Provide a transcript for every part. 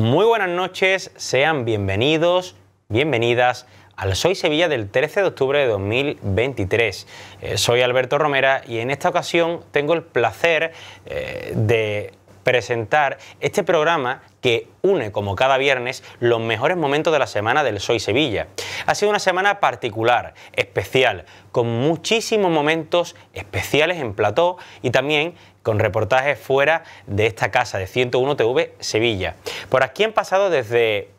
Muy buenas noches, sean bienvenidos, bienvenidas al Soy Sevilla del 13 de octubre de 2023. Eh, soy Alberto Romera y en esta ocasión tengo el placer eh, de presentar este programa que une, como cada viernes, los mejores momentos de la semana del Soy Sevilla. Ha sido una semana particular, especial, con muchísimos momentos especiales en plató y también con reportajes fuera de esta casa de 101 TV Sevilla. Por aquí han pasado desde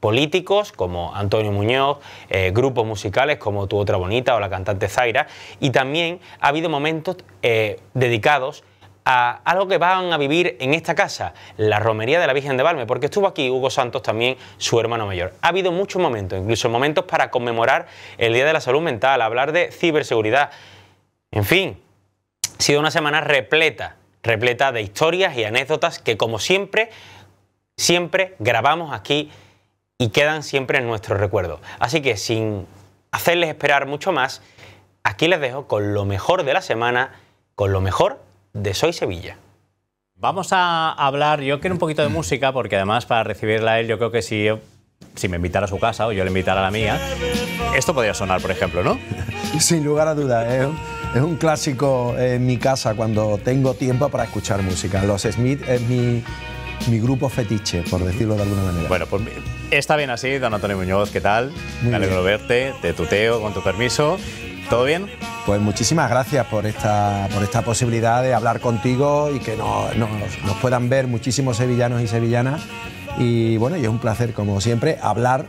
políticos como Antonio Muñoz, eh, grupos musicales como Tu Otra Bonita o la cantante Zaira, y también ha habido momentos eh, dedicados a algo que van a vivir en esta casa, la romería de la Virgen de Valme, porque estuvo aquí Hugo Santos también, su hermano mayor. Ha habido muchos momentos, incluso momentos para conmemorar el Día de la Salud Mental, hablar de ciberseguridad, en fin, ha sido una semana repleta, repleta de historias y anécdotas que como siempre, siempre grabamos aquí y quedan siempre en nuestro recuerdo. Así que sin hacerles esperar mucho más, aquí les dejo con lo mejor de la semana, con lo mejor de Soy Sevilla. Vamos a hablar, yo quiero un poquito de música, porque además para recibirla él, yo creo que si, si me invitara a su casa o yo le invitara a la mía, esto podría sonar, por ejemplo, ¿no? Sin lugar a duda, ¿eh? Es un clásico en mi casa cuando tengo tiempo para escuchar música. Los Smith es mi, grupo fetiche, por decirlo de alguna manera. Bueno, pues está bien así, don Antonio Muñoz, ¿qué tal? Muy Me alegro verte, te tuteo con tu permiso. ¿Todo bien? Pues muchísimas gracias por esta, por esta posibilidad de hablar contigo y que nos, puedan ver muchísimos sevillanos y sevillanas. Y bueno, y es un placer, como siempre, hablar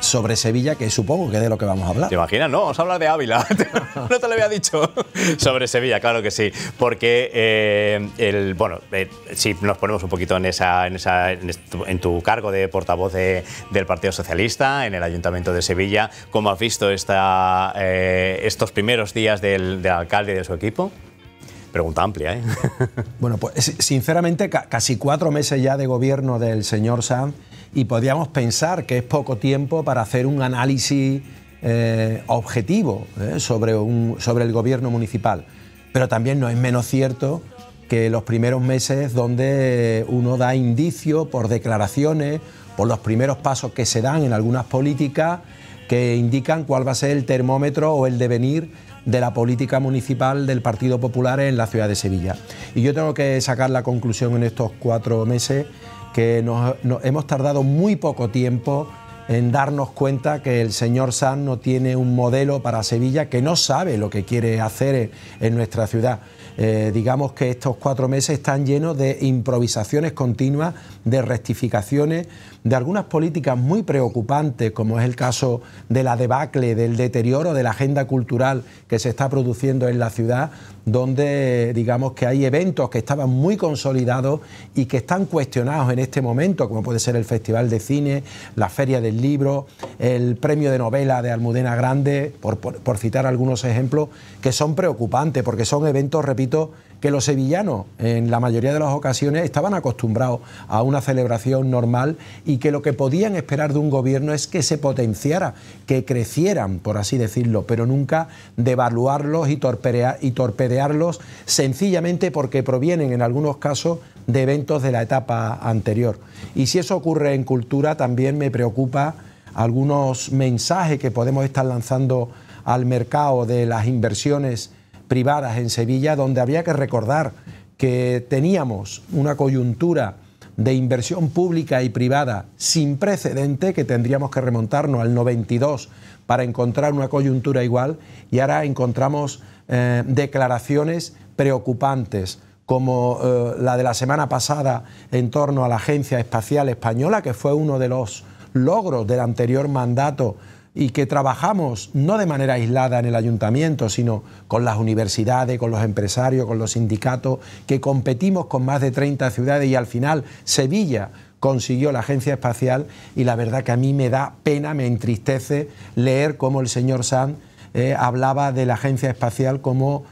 sobre Sevilla, que supongo que es de lo que vamos a hablar. ¿Te imaginas? No, vamos a hablar de Ávila. no te lo había dicho. sobre Sevilla, claro que sí. Porque, eh, el, bueno, eh, si nos ponemos un poquito en, esa, en, esa, en, tu, cargo de portavoz del Partido Socialista en el Ayuntamiento de Sevilla, ¿cómo has visto eh, estos primeros días del, alcalde y de su equipo? Pregunta amplia, ¿eh? bueno, pues sinceramente, casi cuatro meses ya de gobierno del señor Sanz y podríamos pensar que es poco tiempo para hacer un análisis eh, objetivo eh, sobre, un, sobre el gobierno municipal. Pero también no es menos cierto que los primeros meses donde uno da indicio por declaraciones, por los primeros pasos que se dan en algunas políticas que indican cuál va a ser el termómetro o el devenir de la política municipal del Partido Popular en la ciudad de Sevilla. Y yo tengo que sacar la conclusión en estos cuatro meses que nos, hemos tardado muy poco tiempo en darnos cuenta que el señor San no tiene un modelo para Sevilla, que no sabe lo que quiere hacer en, nuestra ciudad. Eh, digamos que estos cuatro meses están llenos de improvisaciones continuas, de rectificaciones, de algunas políticas muy preocupantes, como es el caso de la debacle, del deterioro de la agenda cultural que se está produciendo en la ciudad, donde digamos que hay eventos que estaban muy consolidados y que están cuestionados en este momento, como puede ser el Festival de Cine, la Feria del Libro, el Premio de Novela de Almudena Grande, por, citar algunos ejemplos, que son preocupantes, porque son eventos, repito, que los sevillanos en la mayoría de las ocasiones estaban acostumbrados a una celebración normal y que lo que podían esperar de un gobierno es que se potenciara, que crecieran, por así decirlo, pero nunca devaluarlos y, y torpedearlos sencillamente porque provienen en algunos casos de eventos de la etapa anterior. Y si eso ocurre en cultura, también me preocupa algunos mensajes que podemos estar lanzando al mercado de las inversiones privadas en Sevilla, donde había que recordar que teníamos una coyuntura de inversión pública y privada sin precedente, que tendríamos que remontarnos al 92 para encontrar una coyuntura igual, y ahora encontramos eh, declaraciones preocupantes como eh, la de la semana pasada en torno a la Agencia Espacial Española, que fue uno de los logros del anterior mandato y que trabajamos no de manera aislada en el ayuntamiento, sino con las universidades, con los empresarios, con los sindicatos, que competimos con más de 30 ciudades y al final Sevilla consiguió la agencia espacial y la verdad que a mí me da pena, me entristece leer cómo el señor Sanz eh, hablaba de la agencia espacial como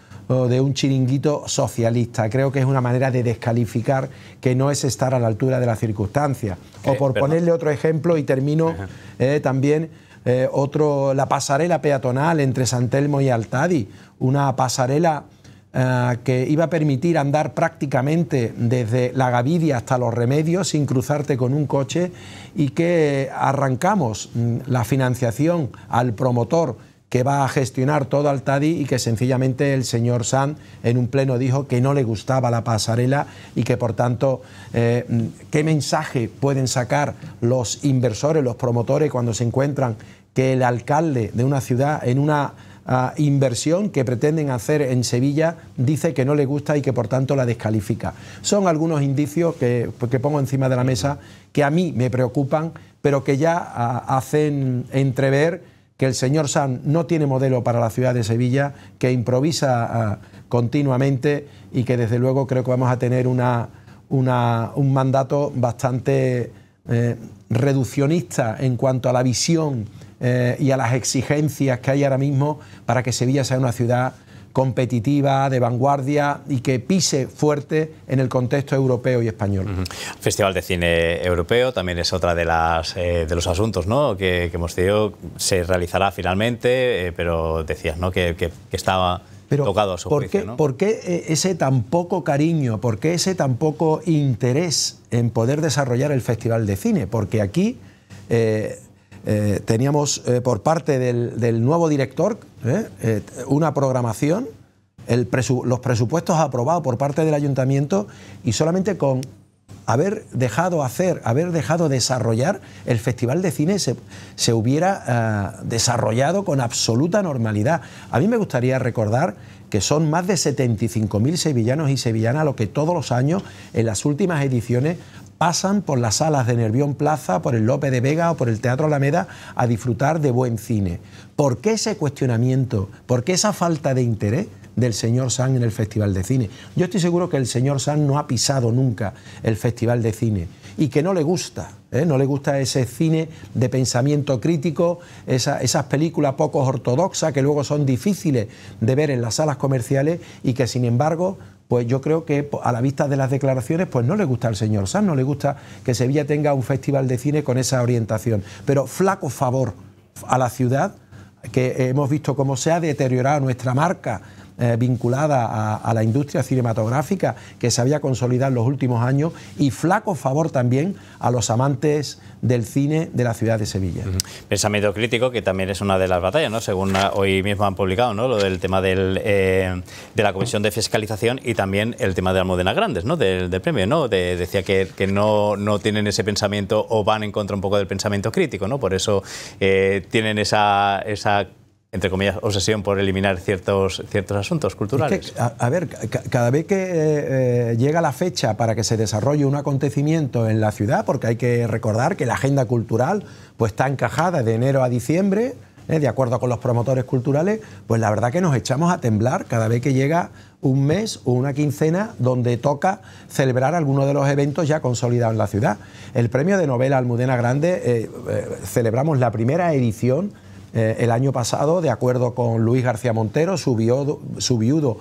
de un chiringuito socialista. Creo que es una manera de descalificar que no es estar a la altura de las circunstancias. O por ponerle otro ejemplo, y termino eh, también, eh, otro, la pasarela peatonal entre San Telmo y Altadi, una pasarela eh, que iba a permitir andar prácticamente desde la Gavidia hasta los Remedios sin cruzarte con un coche y que arrancamos mm, la financiación al promotor que va a gestionar todo Altadi y que sencillamente el señor San en un pleno dijo que no le gustaba la pasarela y que por tanto eh, mm, qué mensaje pueden sacar los inversores, los promotores cuando se encuentran que el alcalde de una ciudad en una ah, inversión que pretenden hacer en Sevilla dice que no le gusta y que por tanto la descalifica. Son algunos indicios que, pues, que pongo encima de la mesa que a mí me preocupan, pero que ya ah, hacen entrever que el señor San no tiene modelo para la ciudad de Sevilla, que improvisa ah, continuamente y que desde luego creo que vamos a tener una, un mandato bastante eh, reduccionista en cuanto a la visión eh, y a las exigencias que hay ahora mismo para que Sevilla sea una ciudad competitiva, de vanguardia y que pise fuerte en el contexto europeo y español. Festival de Cine Europeo también es otra de, las, eh, de los asuntos ¿no? que, hemos tenido. Se realizará finalmente, eh, pero decías ¿no? que, estaba tocado a su ¿por ¿Por qué ese tan poco cariño, por qué ese tan poco interés en poder desarrollar el Festival de Cine? Porque aquí... Eh, teníamos eh, por parte del, nuevo director eh, una programación, los presupuestos aprobados por parte del ayuntamiento y solamente con haber dejado hacer, haber dejado desarrollar el Festival de Cine se, se hubiera desarrollado con absoluta normalidad. A mí me gustaría recordar que son más de 75.000 sevillanos y sevillanas ...lo que todos los años, en las últimas ediciones, pasan por las salas de Nervión Plaza, por el Lope de Vega o por el Teatro Alameda a disfrutar de buen cine. ¿Por qué ese cuestionamiento? ¿Por qué esa falta de interés? del señor San en el Festival de Cine. Yo estoy seguro que el señor San no ha pisado nunca el Festival de Cine y que no le gusta, ¿eh? no le gusta ese cine de pensamiento crítico, esas películas poco ortodoxas que luego son difíciles de ver en las salas comerciales y que sin embargo pues yo creo que a la vista de las declaraciones, pues no le gusta al señor Sanz, no le gusta que Sevilla tenga un festival de cine con esa orientación. Pero flaco favor a la ciudad, que hemos visto cómo se ha deteriorado nuestra marca eh, vinculada a, la industria cinematográfica que se había consolidado en los últimos años y flaco favor también a los amantes del cine de la ciudad de Sevilla. Pensamiento crítico, que también es una de las batallas, ¿no? según ah, hoy mismo han publicado, ¿no? lo del tema del, eh, de la Comisión de Fiscalización y también el tema de Almudena Grandes, ¿no? del, premio. ¿no? decía que, no, no tienen ese pensamiento o van en contra un poco del pensamiento crítico, ¿no? por eso eh, tienen esa, esa entre comillas, obsesión por eliminar ciertos, ciertos asuntos culturales. a, ver, cada vez que eh, eh, llega la fecha para que se desarrolle un acontecimiento en la ciudad, porque hay que recordar que la agenda cultural pues, está encajada de enero a diciembre, eh, de acuerdo con los promotores culturales, pues la verdad que nos echamos a temblar cada vez que llega un mes o una quincena donde toca celebrar alguno de los eventos ya consolidados en la ciudad. El premio de novela Almudena Grande celebramos la primera edición eh, el año pasado, de acuerdo con Luis García Montero, su, viudo,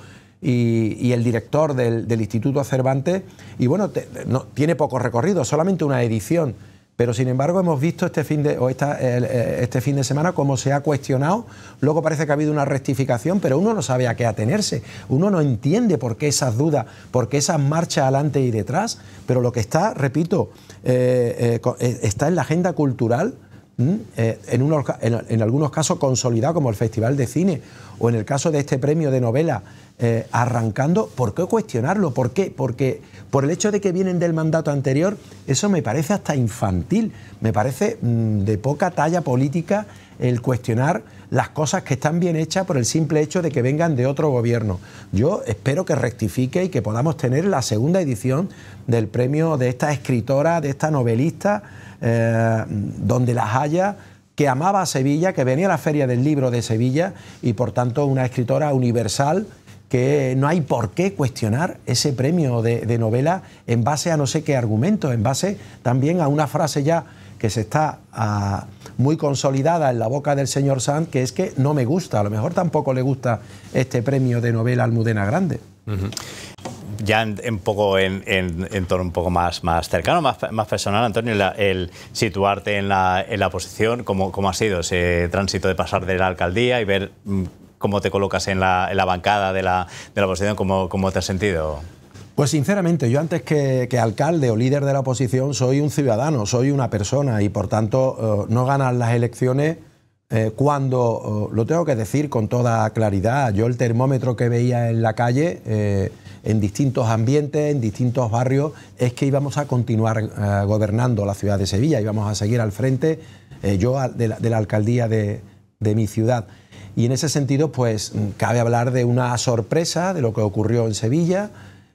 y, el director del, Instituto Cervantes, y bueno, no, tiene poco recorrido, solamente una edición. Pero sin embargo hemos visto este fin, de, esta, eh, este fin de semana cómo se ha cuestionado, luego parece que ha habido una rectificación, pero uno no sabe a qué atenerse, uno no entiende por qué esas dudas, por qué esas marchas adelante y detrás, pero lo que está, repito, eh, está en la agenda cultural eh, en, algunos casos consolidado como el Festival de Cine o en el caso de este premio de novela eh, arrancando, ¿por qué cuestionarlo? ¿Por qué? Porque por el hecho de que vienen del mandato anterior, eso me parece hasta infantil, me parece mm, de poca talla política el cuestionar las cosas que están bien hechas por el simple hecho de que vengan de otro gobierno. Yo espero que rectifique y que podamos tener la segunda edición del premio de esta escritora, de esta novelista eh, donde las haya, que amaba a Sevilla, que venía a la Feria del Libro de Sevilla y por tanto una escritora universal que no hay por qué cuestionar ese premio de, novela en base a no sé qué argumentos, en base también a una frase ya que se está ah, muy consolidada en la boca del señor Sanz, que es que no me gusta, a lo mejor tampoco le gusta este premio de novela Almudena Grande ya en, poco en, un poco más, más cercano, más, personal, Antonio, el situarte en la, en la posición, ¿cómo, ha sido ese tránsito de pasar de la alcaldía y ver mm, cómo te colocas en la, bancada de la, oposición, cómo, te has sentido? Pues sinceramente, yo antes que, alcalde o líder de la oposición soy un ciudadano, soy una persona y por tanto eh, no ganas las elecciones eh, cuando, eh, lo tengo que decir con toda claridad, yo el termómetro que veía en la calle en distintos ambientes, en distintos barrios, es que íbamos a continuar eh, gobernando la ciudad de Sevilla, íbamos a seguir al frente eh, yo de la, alcaldía de, mi ciudad. Y en ese sentido, pues mm, cabe hablar de una sorpresa de lo que ocurrió en Sevilla,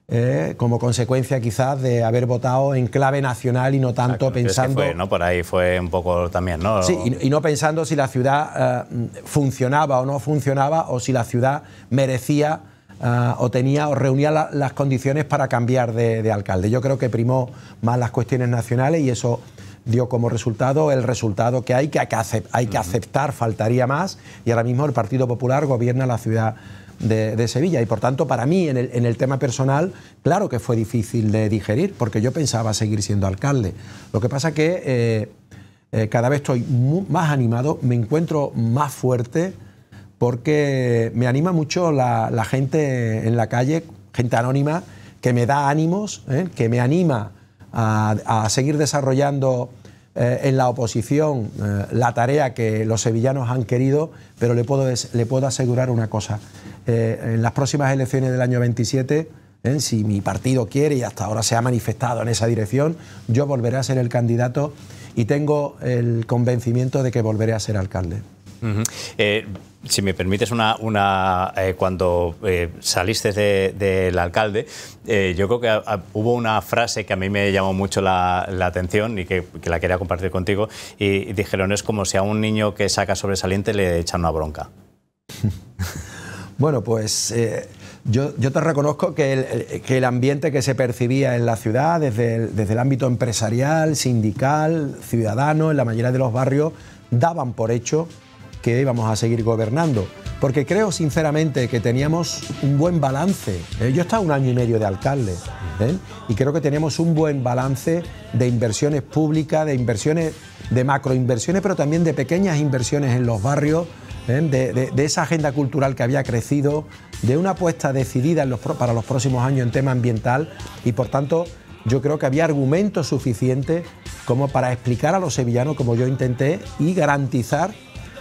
eh, como consecuencia quizás de haber votado en clave nacional y no tanto pensando... ¿no? Por ahí fue un poco también, ¿no? Sí, y, no pensando si la ciudad mm, funcionaba o no funcionaba o si la ciudad merecía Ah, o tenía o reunía las condiciones para cambiar de, alcalde. Yo creo que primó más las cuestiones nacionales y eso dio como resultado el resultado que hay que, hay que, aceptar, faltaría más, y ahora mismo el Partido Popular gobierna la ciudad de, Sevilla. Y por tanto, para mí, en el, tema personal, claro que fue difícil de digerir, porque yo pensaba seguir siendo alcalde. Lo que pasa que eh, eh, cada vez estoy más animado, me encuentro más fuerte porque me anima mucho la, gente en la calle, gente anónima, que me da ánimos, ¿eh? que me anima a, seguir desarrollando eh, en la oposición eh, la tarea que los sevillanos han querido, pero le puedo, le puedo asegurar una cosa. en las próximas elecciones del año 27, si mi partido quiere y hasta ahora se ha manifestado en esa dirección, yo volveré a ser el candidato y tengo el convencimiento de que volveré a ser alcalde si me permites una... una eh, cuando eh, saliste del alcalde, eh, yo creo que hubo una frase que a mí me llamó mucho la, atención y que, la quería compartir contigo, y, dijeron, es como si a un niño que saca sobresaliente le echan una bronca. bueno, pues... Yo, te reconozco que el, ambiente que se percibía en la ciudad, desde desde el ámbito empresarial, sindical, ciudadano, en la mayoría de los barrios, daban por hecho que íbamos a seguir gobernando, porque creo sinceramente que teníamos un buen balance. ¿eh? Yo he estado un año y medio de alcalde ¿eh? y creo que teníamos un buen balance de inversiones públicas, de inversiones, de macroinversiones, pero también de pequeñas inversiones en los barrios, ¿eh? de, esa agenda cultural que había crecido, de una apuesta decidida en los, para los próximos años en tema ambiental y por tanto yo creo que había argumentos suficientes como para explicar a los sevillanos, como yo intenté, y garantizar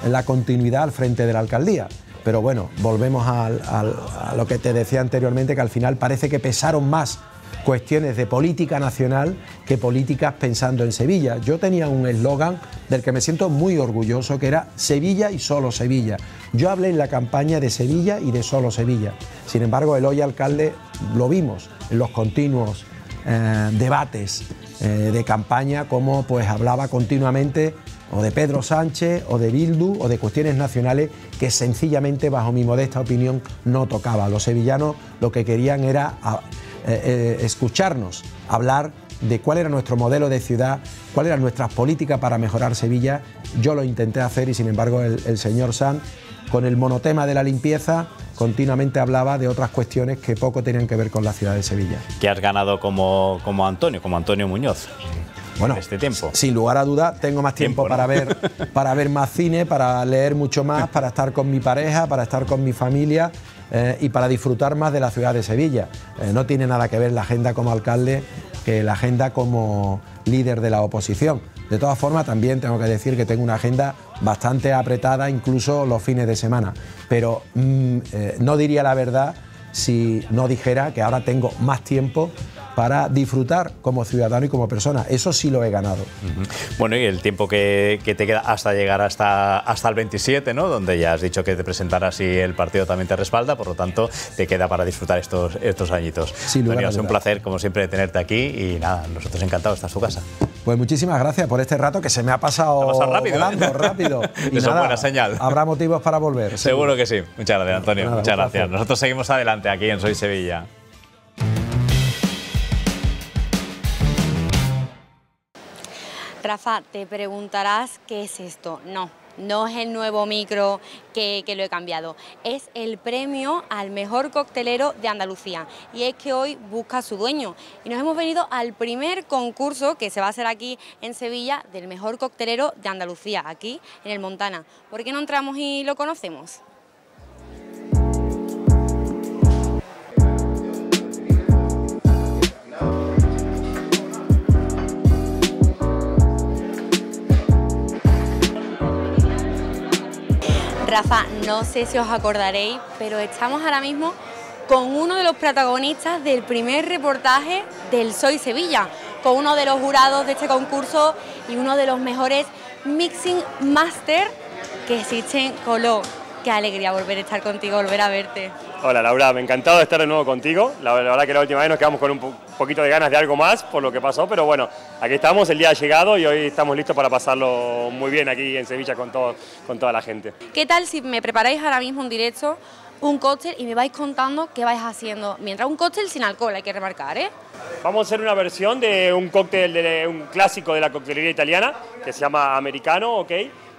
la continuidad al frente de la alcaldía. Pero bueno, volvemos a lo que te decía anteriormente, que al final parece que pesaron más cuestiones de política nacional que políticas pensando en Sevilla. Yo tenía un eslogan del que me siento muy orgulloso, que era Sevilla y solo Sevilla. Yo hablé en la campaña de Sevilla y de solo Sevilla. Sin embargo, el hoy alcalde lo vimos en los continuos eh, debates eh, de campaña, como pues hablaba continuamente o de Pedro Sánchez o de Bildu o de cuestiones nacionales que sencillamente, bajo mi modesta opinión, no tocaba. Los sevillanos lo que querían era eh, eh, escucharnos hablar de cuál era nuestro modelo de ciudad, cuál eran nuestras políticas para mejorar Sevilla. Yo lo intenté hacer y sin embargo el, señor Sanz, con el monotema de la limpieza, continuamente hablaba de otras cuestiones que poco tenían que ver con la ciudad de Sevilla. ¿Qué has ganado como Antonio, como Antonio Muñoz bueno, este tiempo. Sin lugar a duda, tengo más tiempo, para, ver, para ver más cine, para leer mucho más, para estar con mi pareja, para estar con mi familia. Eh, y para disfrutar más de la ciudad de Sevilla. Eh, no tiene nada que ver la agenda como alcalde que la agenda como líder de la oposición. De todas formas, también tengo que decir que tengo una agenda bastante apretada, incluso los fines de semana. Pero mm, eh, no diría la verdad si no dijera que ahora tengo más tiempo para disfrutar como ciudadano y como persona. Eso sí lo he ganado. Bueno, y el tiempo que, te queda hasta llegar hasta, hasta el 27, ¿no? Donde ya has dicho que te presentarás y el partido también te respalda, por lo tanto, te queda para disfrutar estos, estos añitos. Sí, es un placer, como siempre, tenerte aquí y nada, nosotros encantados, estar en su casa. Pues muchísimas gracias por este rato que se me ha pasado, rápido, ¿eh? volando, rápido. Y buena señal. Habrá motivos para volver. Seguro, que sí. Muchas gracias, Antonio. Muchas gracias. Nosotros seguimos adelante aquí en Soy Sevilla. Rafa, te preguntarás qué es esto. No, no es el nuevo micro que, lo he cambiado, es el premio al mejor coctelero de Andalucía y es que hoy busca su dueño y nos hemos venido al primer concurso que se va a hacer aquí en Sevilla del mejor coctelero de Andalucía, aquí en el Montana. ¿Por qué no entramos y lo conocemos? Rafa, no sé si os acordaréis, pero estamos ahora mismo con uno de los protagonistas del primer reportaje del Soy Sevilla, con uno de los jurados de este concurso y uno de los mejores mixing master que existen, Color. Qué alegría volver a estar contigo, volver a verte. Hola Laura, me encantado estar de nuevo contigo. La, verdad que la última vez nos quedamos con un poquito de ganas de algo más por lo que pasó, pero bueno, aquí estamos, el día ha llegado y hoy estamos listos para pasarlo muy bien aquí en Sevilla con, con toda la gente. ¿Qué tal si me preparáis ahora mismo un directo, un cóctel y me vais contando qué vais haciendo? Mientras un cóctel sin alcohol, hay que remarcar, ¿eh? Vamos a hacer una versión de un cóctel, de un clásico de la coctelería italiana que se llama americano, ¿ok?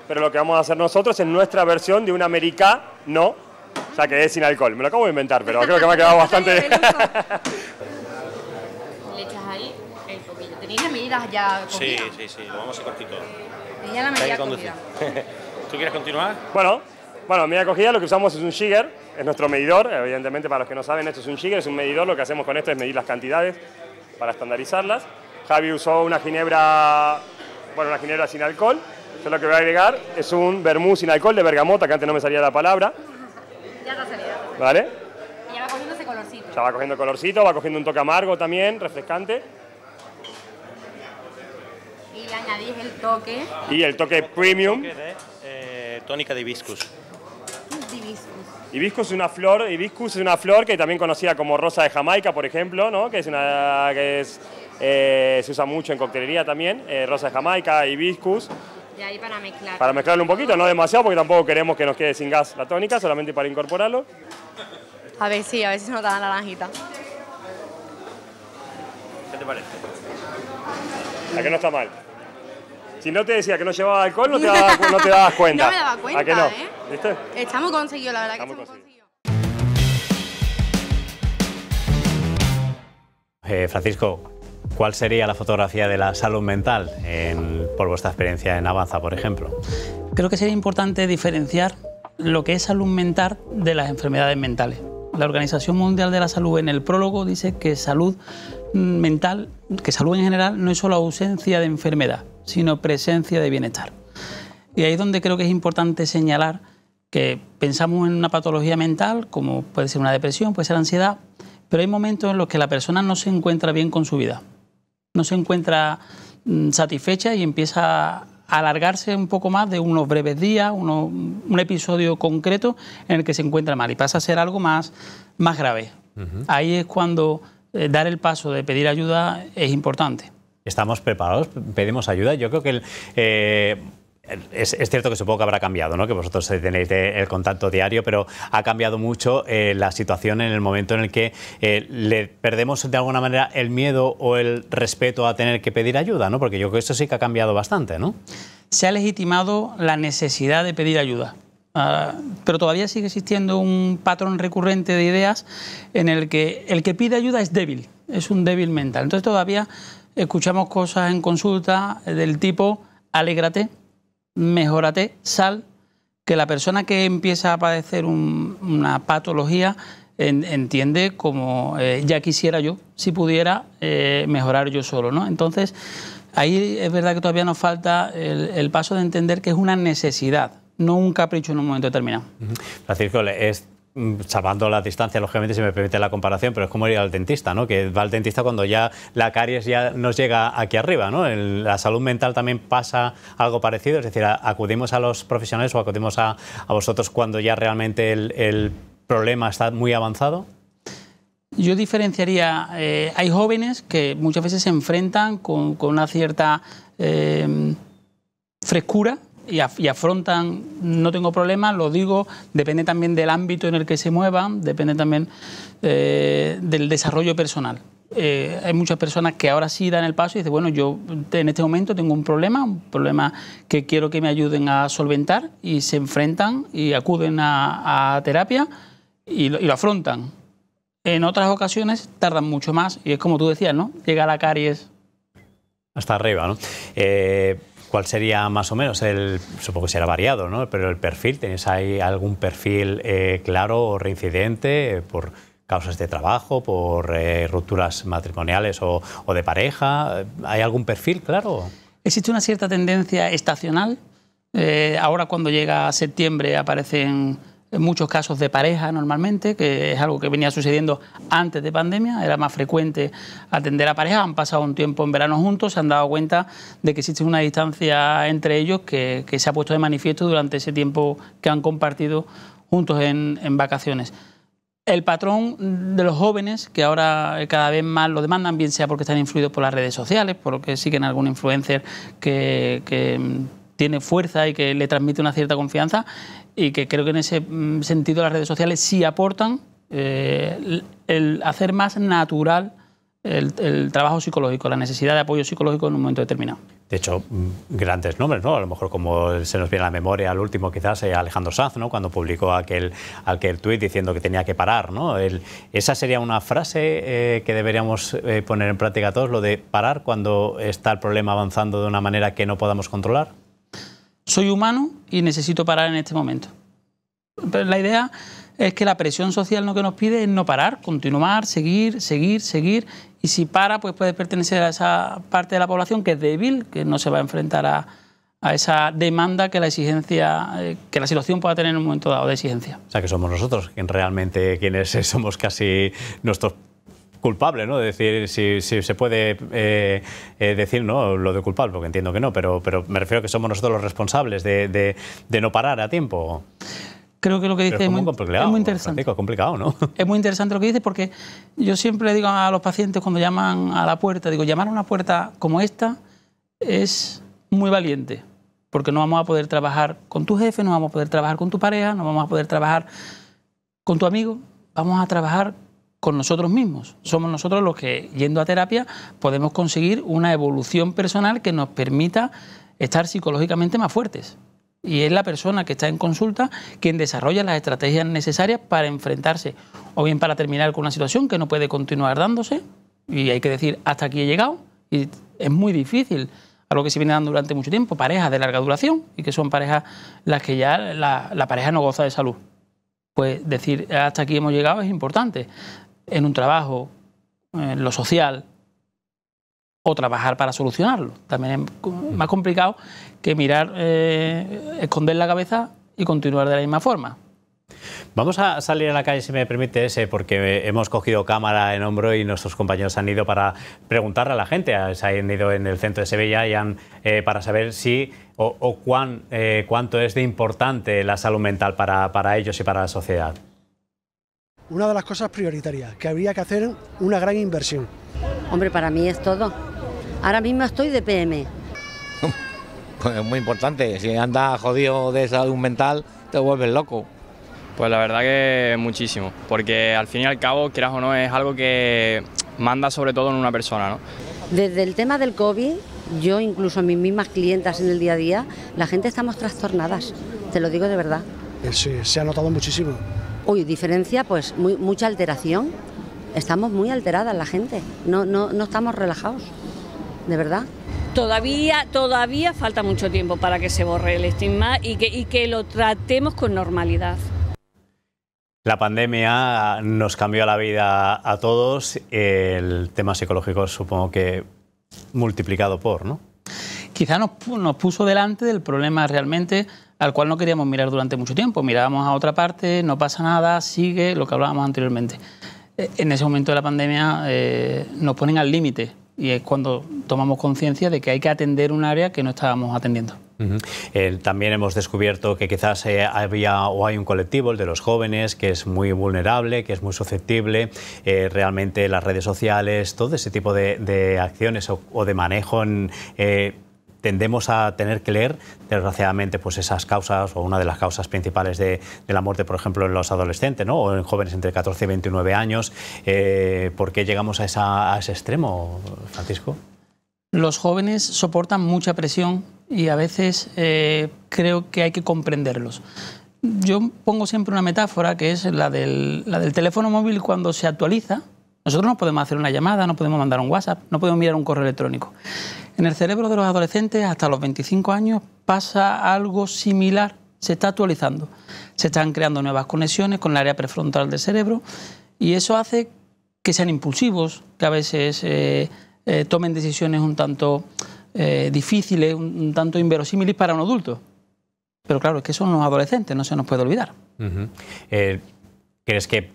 Pero lo que vamos a hacer nosotros es nuestra versión de un americano o que es sin alcohol. Me lo acabo de inventar, pero creo que me ha quedado bastante... Le echas ahí el poquito. ¿Tenéis las medidas ya cogidas? Sí, sí, sí. Lo vamos a cortito. ya la medida cogida. ¿Tú quieres continuar? Bueno, bueno, medida cogida lo que usamos es un jigger, es nuestro medidor, evidentemente para los que no saben esto es un jigger, es un medidor, lo que hacemos con esto es medir las cantidades para estandarizarlas. Javi usó una ginebra, bueno, una ginebra sin alcohol, yo lo que voy a agregar es un vermú sin alcohol de bergamota, que antes no me salía la palabra, ya está salida. ¿Vale? Y ya va cogiendo ese colorcito. Ya va cogiendo colorcito, va cogiendo un toque amargo también, refrescante. Y le añadís el toque. Y el toque premium. El toque de, eh, tónica de hibiscus. Hibiscus es una flor, hibiscus es una flor que también conocida como rosa de Jamaica, por ejemplo, ¿no? que es una que es, eh, se usa mucho en coctelería también, eh, rosa de Jamaica, hibiscus, y ahí para mezclar. Para mezclarlo un poquito, no demasiado, porque tampoco queremos que nos quede sin gas la tónica, solamente para incorporarlo. A ver, si, a ver si se nota la naranjita. ¿Qué te parece? La que no está mal. Si no te decía que no llevaba alcohol, no te, dabas, no te cuenta. no me daba cuenta, que no? ¿eh? ¿Viste? Estamos conseguidos, la verdad que estamos conseguidos. Eh, Francisco, ¿Cuál sería la fotografía de la salud mental por vuestra experiencia en Avanza, por ejemplo? Creo que sería importante diferenciar lo que es salud mental de las enfermedades mentales. La Organización Mundial de la Salud en el prólogo dice que salud mental, que salud en general no es solo ausencia de enfermedad, sino presencia de bienestar. Y ahí es donde creo que es importante señalar que pensamos en una patología mental, como puede ser una depresión, puede ser ansiedad, pero hay momentos en los que la persona no se encuentra bien con su vida no se encuentra mm, satisfecha y empieza a alargarse un poco más de unos breves días, un episodio concreto en el que se encuentra mal y pasa a ser algo más, más grave. Ahí es cuando eh, dar el paso de pedir ayuda es importante. ¿Estamos preparados? ¿Pedimos ayuda? Yo creo que el, eh, es, cierto que supongo que habrá cambiado, ¿no? que vosotros tenéis el contacto diario, pero ha cambiado mucho eh, la situación en el momento en el que eh, le perdemos de alguna manera el miedo o el respeto a tener que pedir ayuda, ¿no? porque yo creo que eso sí que ha cambiado bastante. ¿no? Se ha legitimado la necesidad de pedir ayuda. Ah, pero todavía sigue existiendo un patrón recurrente de ideas en el que el que pide ayuda es débil, es un débil mental. Entonces todavía escuchamos cosas en consulta del tipo, alégrate, mejórate, sal, que la persona que empieza a padecer una patología entiende como eh, ya quisiera yo, si pudiera eh, mejorar yo solo. ¿no? Entonces, ahí es verdad que todavía nos falta el, el paso de entender que es una necesidad no un capricho en un momento determinado. Francisco, es Mm, salvando la distancia, lógicamente, si me permite la comparación, pero es como ir al dentista, ¿no? Que va al dentista cuando ya la caries ya nos llega aquí arriba, ¿no? En la salud mental también pasa algo parecido, es decir, acudimos a los profesionales o acudimos a, a vosotros cuando ya realmente el, problema está muy avanzado. Yo diferenciaría, eh, hay jóvenes que muchas veces se enfrentan con, una cierta eh, frescura y, afrontan, no tengo problema, lo digo, depende también del ámbito en el que se muevan, depende también eh, del desarrollo personal. Eh, hay muchas personas que ahora sí dan el paso y dicen, bueno, yo en este momento tengo un problema, un problema que quiero que me ayuden a solventar y se enfrentan y acuden a, terapia y lo, afrontan. En otras ocasiones tardan mucho más y es como tú decías, ¿no? Llega la caries. Hasta arriba, ¿no? Eh, ¿Cuál sería más o menos el, supongo que será variado, ¿no? Pero el perfil, ¿tenéis ahí algún perfil eh, claro o reincidente eh, por causas de trabajo, por eh, rupturas matrimoniales o, o, de pareja? ¿Hay algún perfil claro? Existe una cierta tendencia estacional. ahora cuando llega septiembre aparecen en muchos casos de pareja normalmente, que es algo que venía sucediendo antes de pandemia, era más frecuente atender a pareja, han pasado un tiempo en verano juntos, se han dado cuenta de que existe una distancia entre ellos que, se ha puesto de manifiesto durante ese tiempo que han compartido juntos en, vacaciones el patrón de los jóvenes, que ahora cada vez más lo demandan, bien sea porque están influidos por las redes sociales, porque siguen algún influencer que, que, tiene fuerza y que le transmite una cierta confianza, y que creo que en ese mm, sentido las redes sociales sí aportan eh, el hacer más natural el, trabajo psicológico, la necesidad de apoyo psicológico en un momento determinado. De hecho, mm, grandes nombres, ¿no? A lo mejor como se nos viene a la memoria al último, quizás eh, Alejandro Sanz, ¿no? Cuando publicó aquel, aquel tuit diciendo que tenía que parar, ¿no? esa sería una frase eh, que deberíamos poner en práctica todos, lo de parar cuando está el problema avanzando de una manera que no podamos controlar soy humano y necesito parar en este momento. la idea es que la presión social lo que nos pide es no parar, continuar, seguir, seguir, seguir. Y si para, pues puede pertenecer a esa parte de la población que es débil, que no se va a enfrentar a, esa demanda que la exigencia, eh, que la situación pueda tener en un momento dado de exigencia. O sea, que somos nosotros quien realmente quienes somos casi nuestros culpable, ¿no? Es decir, si, se puede eh, eh, decir, ¿no? Lo de culpable, porque entiendo que no, pero, pero me refiero a que somos nosotros los responsables de, no parar a tiempo. Creo que lo que dice es, muy, es muy, interesante. es complicado, ¿no? Es muy interesante lo que dice porque yo siempre digo a los pacientes cuando llaman a la puerta, digo, llamar a una puerta como esta es muy valiente, porque no vamos a poder trabajar con tu jefe, no vamos a poder trabajar con tu pareja, no vamos a poder trabajar con tu amigo, vamos a trabajar con nosotros mismos. Somos nosotros los que, yendo a terapia, podemos conseguir una evolución personal que nos permita estar psicológicamente más fuertes. Y es la persona que está en consulta quien desarrolla las estrategias necesarias para enfrentarse, o bien para terminar con una situación que no puede continuar dándose, y hay que decir, hasta aquí he llegado, y es muy difícil algo que se viene dando durante mucho tiempo, parejas de larga duración, y que son parejas las que ya la, pareja no goza de salud. Pues decir, hasta aquí hemos llegado es importante en un trabajo, en lo social, o trabajar para solucionarlo. También es más complicado que mirar, eh, esconder la cabeza y continuar de la misma forma. Vamos a salir a la calle, si me permite, ese, porque hemos cogido cámara en hombro y nuestros compañeros han ido para preguntarle a la gente. Ah, se han ido en el centro de Sevilla y eh, para saber si o, cuán, eh, cuánto es de importante la salud mental para ellos y para la sociedad una de las cosas prioritarias, que habría que hacer una gran inversión. Hombre, para mí es todo. Ahora mismo estoy de PM. Pues es muy importante, si andas jodido de salud mental, te vuelves loco. Pues la verdad que muchísimo, porque al fin y al cabo, quieras o no, es algo que manda sobre todo en una persona. ¿no? Desde el tema del COVID, yo incluso mis mismas clientas en el día a día, la gente estamos trastornadas, te lo digo de verdad. Eh, sí, se ha notado muchísimo. Uy, diferencia, pues mucha alteración. Estamos muy alteradas la gente, no, no, estamos relajados, de verdad. Todavía, todavía falta mucho tiempo para que se borre el estigma y que, lo tratemos con normalidad. La pandemia nos cambió la vida a todos. El tema psicológico supongo que multiplicado por, ¿no? Quizá nos puso delante del problema realmente al cual no queríamos mirar durante mucho tiempo. Mirábamos a otra parte, no pasa nada, sigue lo que hablábamos anteriormente. Eh, en ese momento de la pandemia eh, nos ponen al límite y es cuando tomamos conciencia de que hay que atender un área que no estábamos atendiendo. Eh, también hemos descubierto que quizás había o hay un colectivo, el de los jóvenes, que es muy vulnerable, que es muy susceptible. realmente las redes sociales, todo ese tipo de, acciones o, o de manejo en, tendemos a tener que leer, desgraciadamente, pues esas causas o una de las causas principales de, la muerte, por ejemplo, en los adolescentes o en jóvenes entre 14 y 29 años. Eh, ¿Por qué llegamos a, ese extremo, Francisco? Los jóvenes soportan mucha presión y a veces eh, creo que hay que comprenderlos. Yo pongo siempre una metáfora que es la del, la del teléfono móvil cuando se actualiza. Nosotros no podemos hacer una llamada, no podemos mandar un WhatsApp, no podemos mirar un correo electrónico. En el cerebro de los adolescentes hasta los 25 años pasa algo similar, se está actualizando, se están creando nuevas conexiones con el área prefrontal del cerebro y eso hace que sean impulsivos, que a veces eh, eh, tomen decisiones un tanto eh, difíciles, un, tanto inverosímiles para un adulto. Pero claro, es que son los adolescentes, no se nos puede olvidar. ¿Crees que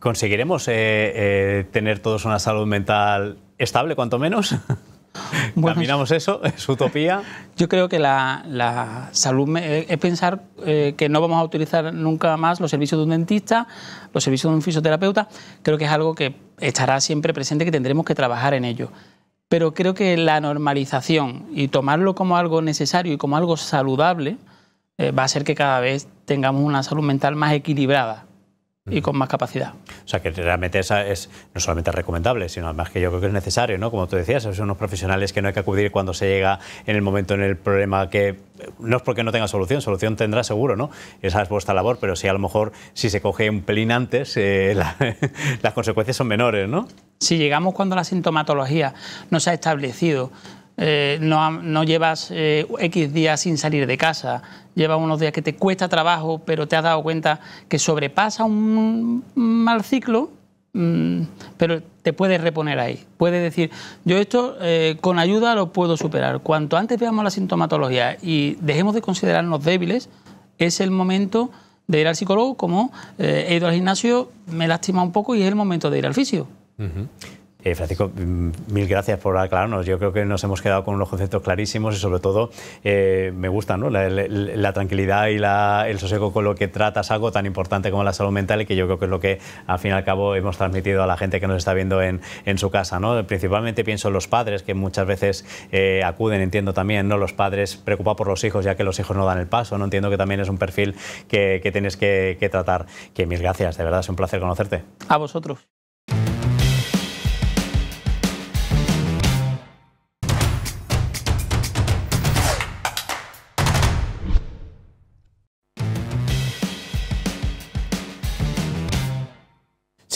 conseguiremos tener todos una salud mental estable, cuanto menos? Bueno, eso, es utopía. Yo creo que la, salud eh, es pensar eh, que no vamos a utilizar nunca más los servicios de un dentista, los servicios de un fisioterapeuta. Creo que es algo que estará siempre presente, que tendremos que trabajar en ello. Pero creo que la normalización y tomarlo como algo necesario y como algo saludable eh, va a hacer que cada vez tengamos una salud mental más equilibrada y con más capacidad. O sea, que realmente esa es no solamente recomendable, sino además que yo creo que es necesario, ¿no? Como tú decías, son unos profesionales que no hay que acudir cuando se llega en el momento en el problema que no es porque no tenga solución, solución tendrá seguro, ¿no? Esa es vuestra labor, pero si a lo mejor si se coge un pelín antes, eh, las consecuencias son menores, ¿no? Si llegamos cuando la sintomatología no se ha establecido, eh, no, llevas eh, X días sin salir de casa, llevas unos días que te cuesta trabajo, pero te has dado cuenta que sobrepasa un mal ciclo, mm, pero te puedes reponer ahí. Puedes decir, yo esto eh, con ayuda lo puedo superar. Cuanto antes veamos la sintomatología y dejemos de considerarnos débiles, es el momento de ir al psicólogo, como he ido al gimnasio, me lastima un poco y es el momento de ir al fisio. Eh, Francisco, mm, mil gracias por aclararnos. Yo creo que nos hemos quedado con unos conceptos clarísimos y sobre todo eh, me gusta ¿no? la, tranquilidad y el sosiego con lo que tratas algo tan importante como la salud mental y que yo creo que es lo que al fin y al cabo hemos transmitido a la gente que nos está viendo en, su casa. Principalmente pienso en los padres que muchas veces eh, acuden, entiendo también, ¿no? los padres preocupados por los hijos ya que los hijos no dan el paso. ¿no? Entiendo que también es un perfil que, tienes que, que tratar. Que mil gracias, de verdad, es un placer conocerte. A vosotros.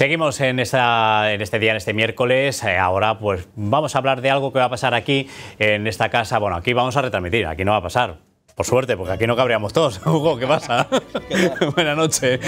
Seguimos en, en, este día, en este miércoles. Eh, ahora, pues vamos a hablar de algo que va a pasar aquí en esta casa. Bueno, aquí vamos a retransmitir, aquí no va a pasar, por suerte, porque aquí no cabríamos todos. Hugo, ¿qué pasa? Buenas noches.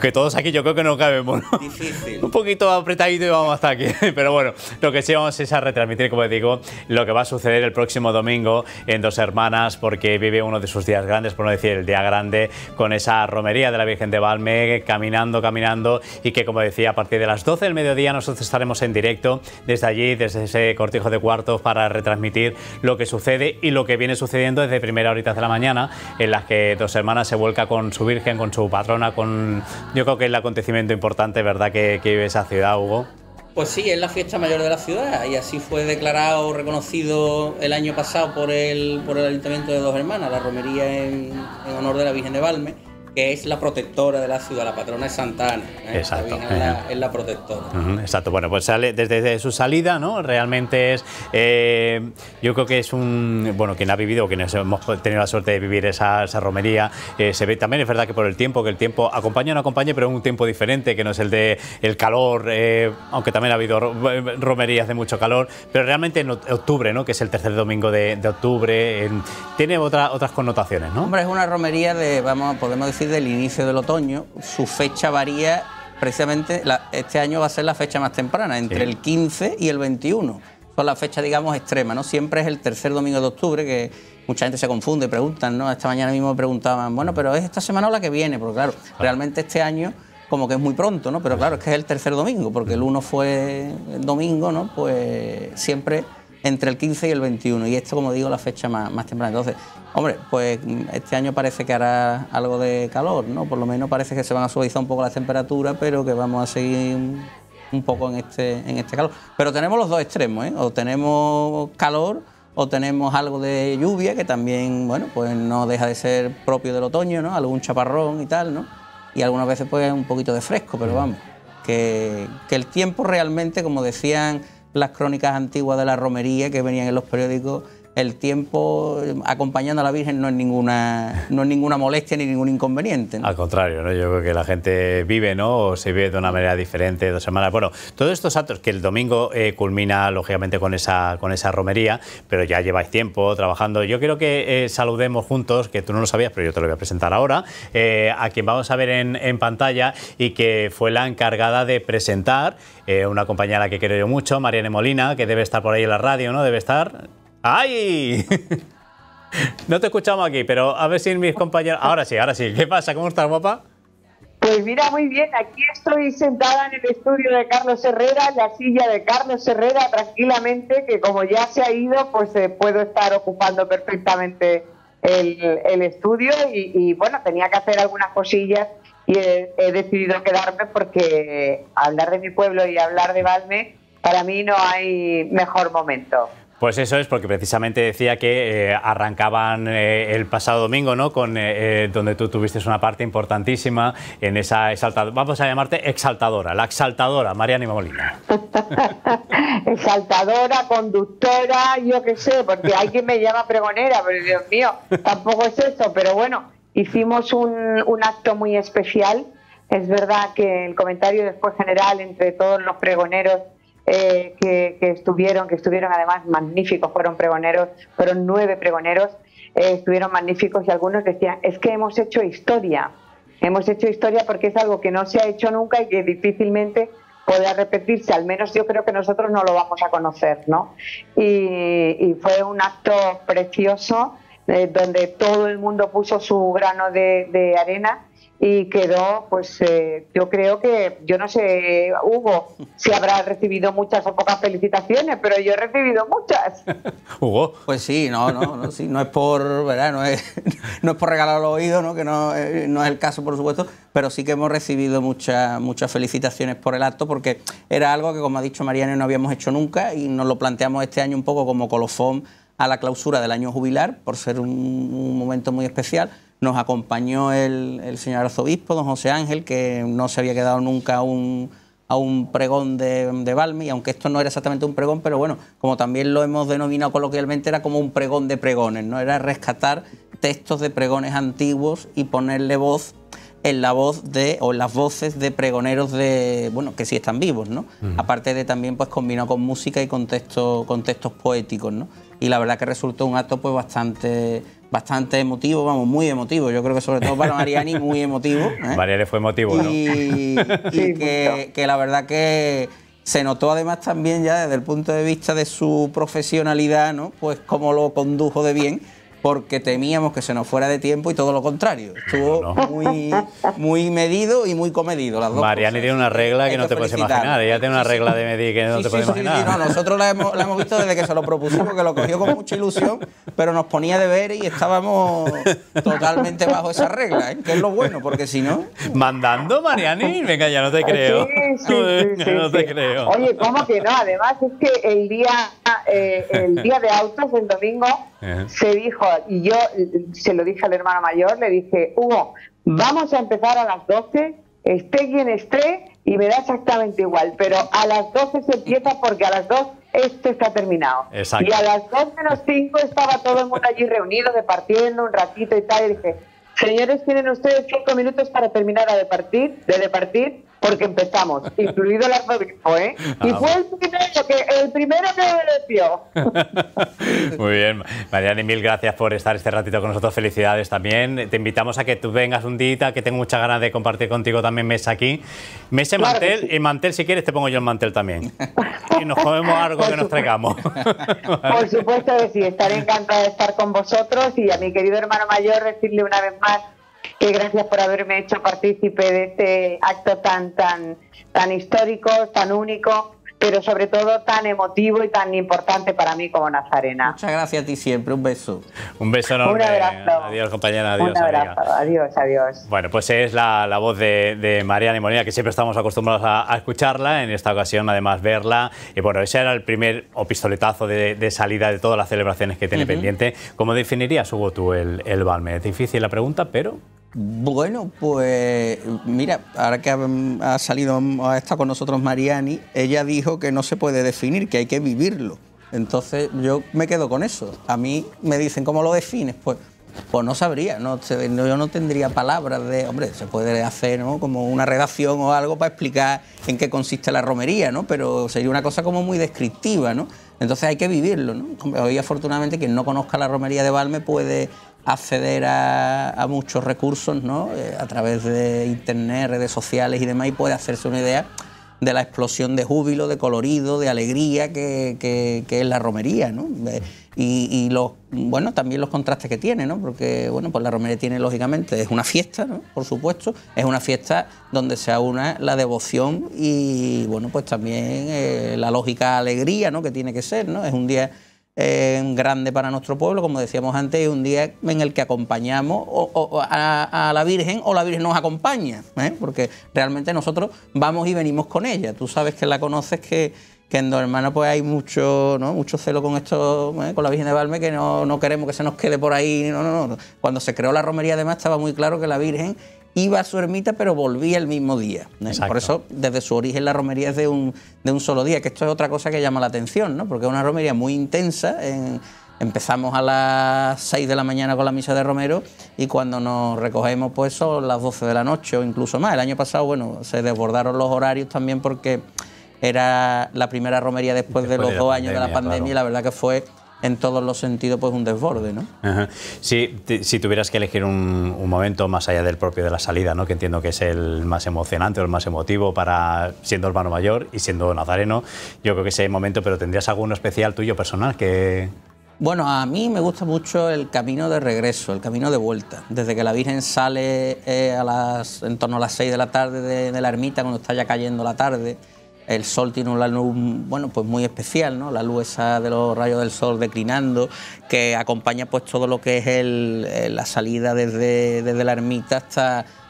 que todos aquí yo creo que no cabemos. Difícil. Un poquito apretadito y vamos hasta aquí. Pero bueno, lo que sí vamos es a retransmitir, como digo, lo que va a suceder el próximo domingo en Dos Hermanas, porque vive uno de sus días grandes, por no decir el día grande, con esa romería de la Virgen de Valme, caminando, caminando, y que, como decía, a partir de las 12 del mediodía nosotros estaremos en directo desde allí, desde ese cortijo de cuartos, para retransmitir lo que sucede y lo que viene sucediendo desde primera hora de la mañana, en las que Dos Hermanas se vuelca con su Virgen, con su patrona, con... Yo creo que es el acontecimiento importante, ¿verdad?, que, vive esa ciudad, Hugo. Pues sí, es la fiesta mayor de la ciudad y así fue declarado, reconocido el año pasado por el, por el Ayuntamiento de Dos Hermanas, la romería en, en honor de la Virgen de Valme que es la protectora de la ciudad, la patrona es Santana ¿eh? Es la, protectora. exacto. Bueno, pues sale desde, su salida, ¿no? Realmente es. Eh, yo creo que es un. Bueno, quien ha vivido, quienes hemos tenido la suerte de vivir esa, romería, eh, se ve también, es verdad que por el tiempo, que el tiempo acompaña o no acompaña, pero es un tiempo diferente, que no es el de el calor, aunque también ha habido romerías de mucho calor, pero realmente en octubre, ¿no? Que es el tercer domingo de, octubre, tiene otra, otras connotaciones, ¿no? Hombre, es una romería de, vamos, podemos decir, del inicio del otoño. Su fecha varía precisamente, este año va a ser la fecha más temprana, entre el 15 y el 21. Son la fecha digamos, extrema ¿no? Siempre es el tercer domingo de octubre que mucha gente se confunde preguntan, ¿no? Esta mañana mismo preguntaban, bueno, pero ¿es esta semana o la que viene? Porque claro, realmente este año como que es muy pronto, ¿no? Pero claro, es que es el tercer domingo, porque el 1 fue domingo, ¿no? Pues siempre entre el 15 y el 21. Y esto, como digo, la fecha más, más temprana. Entonces, Hombre, pues mm, este año parece que hará algo de calor, ¿no? Por lo menos parece que se van a suavizar un poco las temperaturas, pero que vamos a seguir un poco en este, en este calor. Pero tenemos los dos extremos, ¿eh? O tenemos calor o tenemos algo de lluvia que también, bueno, pues no deja de ser propio del otoño, ¿no? Algún chaparrón y tal, ¿no? Y algunas veces pues un poquito de fresco, pero vamos, que el tiempo realmente, como decían las crónicas antiguas de la romería que venían en los periódicos, el tiempo eh, acompañando a la Virgen no es ninguna, no ninguna molestia ni ningún inconveniente. Al contrario, ¿no? yo creo que la gente vive ¿no? o se vive de una manera diferente dos semanas. Bueno, todos estos actos que el domingo eh, culmina lógicamente con esa, con esa romería, pero ya lleváis tiempo trabajando. Yo quiero que eh, saludemos juntos, que tú no lo sabías, pero yo te lo voy a presentar ahora, a quien vamos a ver en, en, pantalla y que fue la encargada de presentar una compañera que quiero yo mucho, Mariane Molina, que debe estar por ahí en la radio, ¿no? Debe estar. ¡Ay! No te escuchamos aquí, pero a ver si mis compañeros. Ahora sí, ahora sí. ¿Qué pasa? ¿Cómo estás, guapa? Pues mira, muy bien. Aquí estoy sentada en el estudio de Carlos Herrera, en la silla de Carlos Herrera, tranquilamente, que como ya se ha ido, pues eh, puedo estar ocupando perfectamente el, estudio. Y, bueno, tenía que hacer algunas cosillas y he, decidido quedarme porque hablar de mi pueblo y hablar de Valme, para mí no hay mejor momento. Pues eso es, porque precisamente decía que eh, arrancaban eh, el pasado domingo, ¿no? Con, eh, donde tú tuviste una parte importantísima en esa exaltadora, vamos a llamarte exaltadora, la exaltadora, Mariana Molina. exaltadora, conductora, yo qué sé, porque hay me llama pregonera, pero Dios mío, tampoco es eso, pero bueno, hicimos un acto muy especial. Es verdad que el comentario después general entre todos los pregoneros eh, que, estuvieron, que estuvieron además magníficos, fueron pregoneros, fueron nueve pregoneros, eh, estuvieron magníficos y algunos decían, es que hemos hecho historia, hemos hecho historia porque es algo que no se ha hecho nunca y que difícilmente podrá repetirse, al menos yo creo que nosotros no lo vamos a conocer, ¿no? Y, fue un acto precioso eh, donde todo el mundo puso su grano de arena y quedó, pues eh, yo creo que, yo no sé, Hugo, si habrá recibido muchas o pocas felicitaciones, pero yo he recibido muchas. Hugo. Pues sí, no, no, no, no es por, ¿verdad? No es, no por regalar los oídos, que eh, no, es el caso, por supuesto, pero sí que hemos recibido muchas muchas felicitaciones por el acto, porque era algo que, como ha dicho Mariano, no habíamos hecho nunca y nos lo planteamos este año un poco como colofón a la clausura del año jubilar, por ser un momento muy especial nos acompañó el, el, señor arzobispo, don José Ángel, que no se había quedado nunca a un, a un pregón de, de Balmi, aunque esto no era exactamente un pregón, pero bueno, como también lo hemos denominado coloquialmente, era como un pregón de pregones, ¿no? Era rescatar textos de pregones antiguos y ponerle voz en la voz de, o en las voces de pregoneros de, bueno, que sí están vivos, ¿no? Mm. Aparte de también, pues combinado con música y con, con textos poéticos, ¿no? Y la verdad que resultó un acto, pues bastante bastante emotivo, vamos, muy emotivo. Yo creo que sobre todo para Mariani, muy emotivo. ¿eh? Mariani fue emotivo, ¿no? Y, que, que, la verdad que se notó además también ya desde el punto de vista de su profesionalidad, ¿no? Pues cómo lo condujo de bien porque temíamos que se nos fuera de tiempo y todo lo contrario. Estuvo Muy, muy medido y muy comedido las dos Mariani tiene una regla que, no te puedes imaginar. Ella tiene una regla de medir que no te sí, puedes sí, imaginar. No, nosotros la hemos, la hemos, visto desde que se lo propusimos, que lo cogió con mucha ilusión, pero nos ponía de ver y estábamos totalmente bajo esa regla, ¿eh? que es lo bueno, porque si no... ¿Mandando, Mariani? Venga, ya no te creo. Sí, no te creo. Oye, ¿cómo que no? Además es que el día, eh, el día de autos, el domingo se dijo, y yo se lo dije al hermano mayor, le dije, Hugo, vamos a empezar a las 12, esté quien esté, y me da exactamente igual, pero a las 12 se empieza porque a las 2 esto está terminado. Y a las 2 menos 5 estaba todo el mundo allí reunido, departiendo un ratito y tal, y dije, señores, tienen ustedes 5 minutos para terminar a partir de departir, porque empezamos, incluido el arzobispo, ¿eh? Y fue el primero que el primero que Muy bien, Mariana, mil gracias por estar este ratito con nosotros. Felicidades también. Te invitamos a que tú vengas un día, que tengo muchas ganas de compartir contigo también mesa aquí. Mesa mantel, y mantel si quieres te pongo yo el mantel también. Y nos comemos algo que nos traigamos. Por supuesto que sí, estaré encantada de estar con vosotros y a mi querido hermano mayor decirle una vez más que gracias por haberme hecho partícipe de este acto tan, tan, tan histórico, tan único pero sobre todo tan emotivo y tan importante para mí como Nazarena. Muchas gracias a ti siempre, un beso. Un beso enorme. Un abrazo. Adiós, compañera, adiós. Un abrazo, adiós, adiós. Bueno, pues es la, la voz de, de María que siempre estamos acostumbrados a, escucharla, en esta ocasión además verla. Y bueno, ese era el primer o pistoletazo de, de salida de todas las celebraciones que tiene pendiente. ¿Cómo definirías, Hugo, tú el, el Balme? Es difícil la pregunta, pero bueno, pues mira, ahora que ha salido, a estado con nosotros Mariani, ella dijo que no se puede definir, que hay que vivirlo. Entonces yo me quedo con eso. A mí me dicen, ¿cómo lo defines? Pues, pues no sabría, no, yo no tendría palabras de, hombre, se puede hacer como una redacción o algo para explicar en qué consiste la romería, ¿no? Pero sería una cosa como muy descriptiva, ¿no? Entonces hay que vivirlo, ¿no? Hoy afortunadamente quien no conozca la romería de Valme puede acceder a, muchos recursos ¿no? Eh, a través de internet, redes sociales y demás y puede hacerse una idea de la explosión de júbilo, de colorido, de alegría que, que, es la romería, ¿no? Eh, y, los, bueno, también los contrastes que tiene, ¿no? Porque, bueno, pues la romería tiene, lógicamente, es una fiesta, Por supuesto, es una fiesta donde se aúna la devoción y, bueno, pues también eh, la lógica alegría, ¿no? Que tiene que ser, ¿no? Es un día grande para nuestro pueblo, como decíamos antes, es un día en el que acompañamos a, la Virgen o la Virgen nos acompaña, ¿eh? porque realmente nosotros vamos y venimos con ella. Tú sabes que la conoces que, que en Dos pues hay mucho, ¿no? mucho celo con esto, ¿eh? con la Virgen de Valme, que no, no, queremos que se nos quede por ahí. No, no, no. Cuando se creó la romería además estaba muy claro que la Virgen iba a su ermita, pero volvía el mismo día. ¿eh? Por eso, desde su origen, la romería es de un, de un solo día, que esto es otra cosa que llama la atención, ¿no? Porque es una romería muy intensa. empezamos a las 6 de la mañana con la misa de Romero y cuando nos recogemos, pues son las 12 de la noche o incluso más. El año pasado, bueno, se desbordaron los horarios también porque era la primera romería después, de los dos años de la pandemia y la verdad que fue en todos los sentidos pues un desborde, ¿no? Ajá. Si, tuvieras que elegir un, momento más allá del propio de la salida, ¿no? Que entiendo que es el más emocionante o el más emotivo para siendo hermano mayor y siendo nazareno, yo creo que ese momento, pero ¿tendrías alguno especial tuyo personal que...? Bueno, a mí me gusta mucho el camino de regreso, el camino de vuelta. Desde que la Virgen sale eh, a las, en torno a las 6 de la tarde de la ermita, cuando está ya cayendo la tarde, el sol tiene una luz bueno, pues muy especial, ¿no? la luz esa de los rayos del sol declinando, que acompaña pues todo lo que es eh, la salida desde, la ermita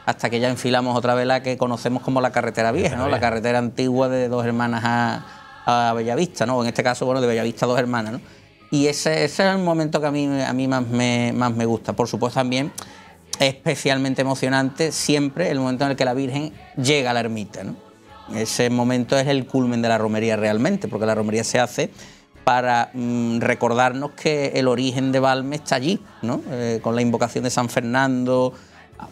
hasta que ya enfilamos otra vela que conocemos como la carretera vieja, ¿no? la carretera antigua de dos hermanas a, Bellavista, ¿no? en este caso bueno, de Bellavista a dos hermanas. ¿no? Y ese, es el momento que a mí, más, me, más me gusta. Por supuesto también especialmente emocionante siempre el momento en el que la Virgen llega a la ermita. ¿no? Ese momento es el culmen de la romería realmente, porque la romería se hace para mm, recordarnos que el origen de Balme está allí, eh, con la invocación de San Fernando.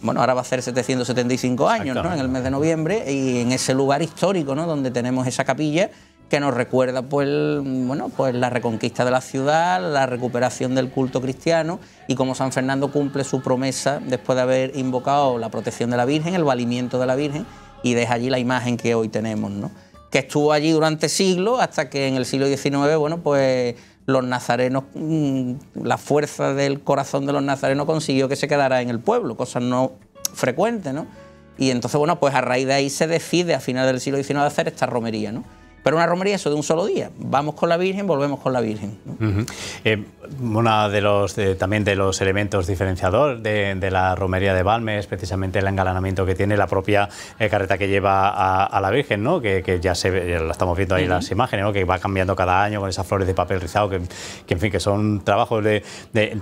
Bueno, ahora va a ser 775 años, ¿no? En el mes de noviembre, y en ese lugar histórico, Donde tenemos esa capilla que nos recuerda pues, bueno, pues la reconquista de la ciudad, la recuperación del culto cristiano y como San Fernando cumple su promesa después de haber invocado la protección de la Virgen, el valimiento de la Virgen y deja allí la imagen que hoy tenemos, ¿no? que estuvo allí durante siglos hasta que en el siglo XIX, bueno, pues los nazarenos, mm, la fuerza del corazón de los nazarenos consiguió que se quedara en el pueblo, cosa no frecuente, ¿no? Y entonces, bueno, pues a raíz de ahí se decide a finales del siglo XIX hacer esta romería, ¿no? Pero una romería eso de un solo día. Vamos con la Virgen, volvemos con la Virgen. Eh, uno de los, también de los elementos diferenciador de, la romería de Balme es precisamente el engalanamiento que tiene la propia eh, carreta que lleva a, la Virgen, ¿no? que, ya se estamos viendo ahí las imágenes, que va cambiando cada año con esas flores de papel rizado, que, en fin, que son trabajos de,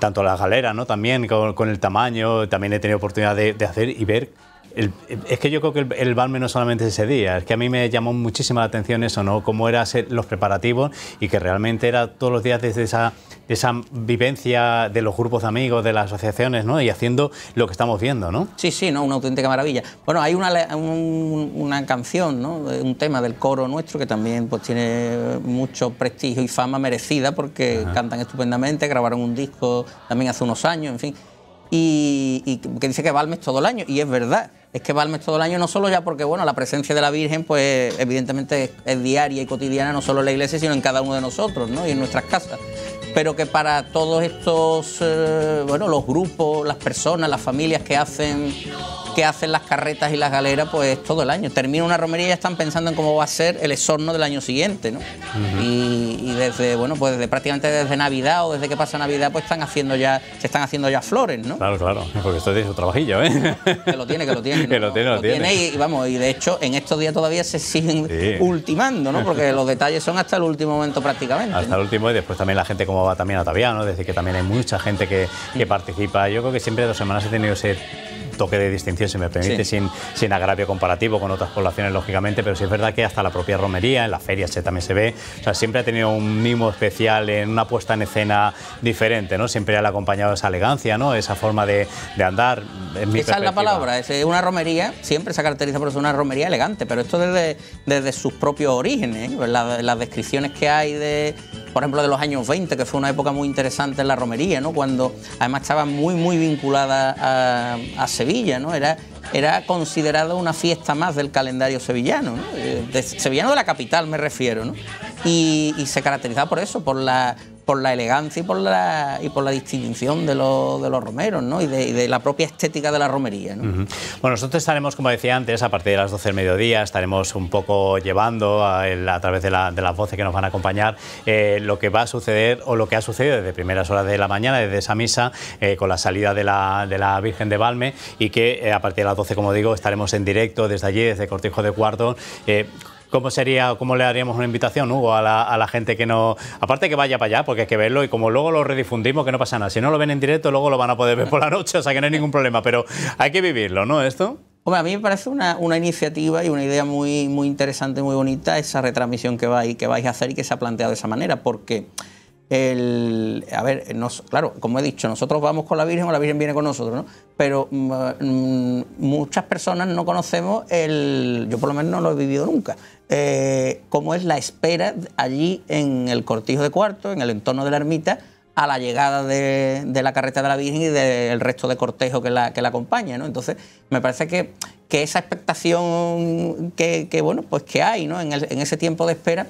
tanto la galera, ¿no? también con, el tamaño, también he tenido oportunidad de hacer y ver es que yo creo que el, Balme no solamente ese día, es que a mí me llamó muchísima la atención eso, ¿no? Cómo eran los preparativos y que realmente era todos los días desde esa, esa vivencia de los grupos de amigos, de las asociaciones, ¿no? Y haciendo lo que estamos viendo, ¿no? Sí, sí, ¿no? Una auténtica maravilla. Bueno, hay una, una canción, ¿no? Un tema del coro nuestro que también pues, tiene mucho prestigio y fama merecida porque cantan estupendamente, grabaron un disco también hace unos años, en fin y, y, que dice que Balmes todo el año, y es verdad. Es que Balmes todo el año no solo ya porque bueno, la presencia de la Virgen pues evidentemente es, diaria y cotidiana no solo en la iglesia, sino en cada uno de nosotros, ¿no? Y en nuestras casas pero que para todos estos, eh, bueno, los grupos, las personas, las familias que hacen que hacen las carretas y las galeras pues todo el año. Termina una romería y ya están pensando en cómo va a ser el esorno del año siguiente, ¿no? y, desde, bueno, pues desde prácticamente desde Navidad o desde que pasa Navidad, pues están haciendo ya, se están haciendo ya flores, ¿no? Claro, claro, porque esto es su trabajillo, ¿eh? Que lo tiene, que lo tiene. que lo tiene, lo, tiene. Y, vamos, y de hecho en estos días todavía se siguen ultimando, ¿no? Porque los detalles son hasta el último momento prácticamente. Hasta el último y después también la gente como va también a ¿no? Es decir, que también hay mucha gente que, que mm. participa. Yo creo que siempre dos semanas he tenido ser toque de distinción, si me permite, sin, sin agravio comparativo con otras poblaciones, lógicamente, pero sí es verdad que hasta la propia romería, en las ferias también se ve, o sea, siempre ha tenido un mimo especial en una puesta en escena diferente, ¿no? Siempre ha acompañado esa elegancia, ¿no? Esa forma de, andar. En Esa es la palabra, es eh, una romería, siempre se caracteriza por ser una romería elegante, pero esto desde, sus propios orígenes, ¿eh? las, descripciones que hay de, por ejemplo, de los años 20, que fue una época muy interesante en la romería, ¿no? Cuando además estaba muy, muy vinculada a, a Sevilla, ¿no? Era, era considerada una fiesta más del calendario sevillano, de, sevillano de la capital me refiero, ¿no? y, y se caracterizaba por eso, por la por la elegancia y por la, y por la distinción de, de los romeros, ¿no? Y de, la propia estética de la romería, Bueno, nosotros estaremos, como decía antes, a partir de las 12 del mediodía, estaremos un poco llevando a, través de, la, de, las voces que nos van a acompañar eh, lo que va a suceder o lo que ha sucedido desde primeras horas de la mañana, desde esa misa, eh, con la salida de la, de la, Virgen de Valme y que eh, a partir de las 12, como digo, estaremos en directo desde allí, desde Cortijo de Cuarto ¿Cómo sería, cómo le haríamos una invitación, Hugo, a la, gente que no. Aparte que vaya para allá, porque hay que verlo y como luego lo redifundimos, que no pasa nada. Si no lo ven en directo, luego lo van a poder ver por la noche, o sea que no hay ningún problema, pero hay que vivirlo, ¿no? Esto. Hombre, a mí me parece una, iniciativa y una idea muy, muy interesante, muy bonita, esa retransmisión que vais, a hacer y que se ha planteado de esa manera, porque, a ver, claro, como he dicho, nosotros vamos con la Virgen o la Virgen viene con nosotros, ¿no? Pero mm, mm, muchas personas no conocemos el, yo por lo menos no lo he vivido nunca, eh, cómo es la espera allí en el cortijo de cuarto, en el entorno de la ermita, a la llegada de, la carreta de la Virgen y del resto de cortejo que la, que acompaña. ¿no? Entonces, me parece que, esa expectación que, bueno, pues que hay ¿no? en, ese tiempo de espera,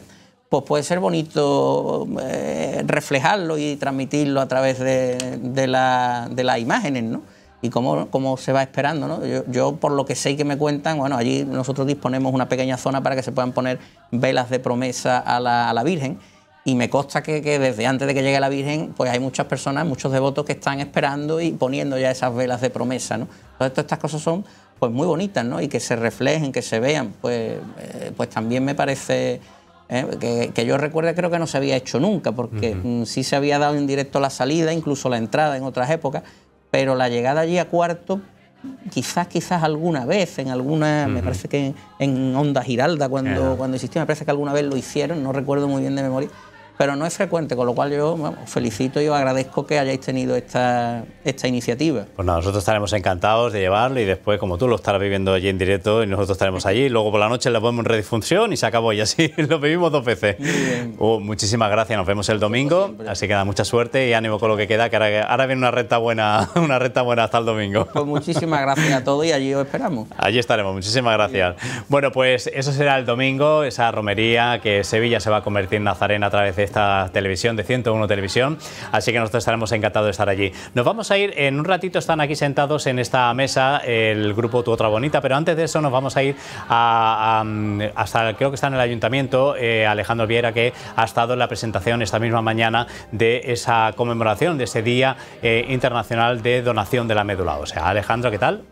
pues puede ser bonito eh, reflejarlo y transmitirlo a través de, de las imágenes, ¿no? y cómo, se va esperando. Yo, por lo que sé y que me cuentan, bueno, allí nosotros disponemos una pequeña zona para que se puedan poner velas de promesa a la, Virgen. Y me consta que, desde antes de que llegue la Virgen, pues hay muchas personas, muchos devotos que están esperando y poniendo ya esas velas de promesa. Entonces, todas estas cosas son pues muy bonitas, ¿no? Y que se reflejen, que se vean, pues, eh, pues también me parece ¿eh? que, yo recuerde creo que no se había hecho nunca, porque mm, sí se había dado en directo la salida, incluso la entrada en otras épocas, pero la llegada allí a cuarto, quizás, quizás alguna vez, en alguna, me parece que en, Onda Giralda, cuando, cuando existió, me parece que alguna vez lo hicieron, no recuerdo muy bien de memoria, pero no es frecuente, con lo cual yo felicito y os agradezco que hayáis tenido esta, esta iniciativa. Pues nosotros estaremos encantados de llevarlo y después, como tú, lo estarás viviendo allí en directo y nosotros estaremos allí. Luego por la noche la ponemos en redifunción y se acabó y así lo vivimos dos veces. Oh, muchísimas gracias, nos vemos el domingo, así que da mucha suerte y ánimo con lo que queda, que ahora, viene una recta buena, una recta buena hasta el domingo. Pues muchísimas gracias a todos y allí os esperamos. Allí estaremos, muchísimas gracias. Bueno, pues eso será el domingo, esa romería que Sevilla se va a convertir en Nazarena a través de esta televisión, de 101 Televisión, así que nosotros estaremos encantados de estar allí. Nos vamos a ir, en un ratito están aquí sentados en esta mesa el grupo Tu Otra Bonita, pero antes de eso nos vamos a ir a, hasta, creo que está en el ayuntamiento, eh, Alejandro Viera, que ha estado en la presentación esta misma mañana de esa conmemoración, de ese Día eh, Internacional de Donación de la Médula. O sea, Alejandro, ¿qué tal?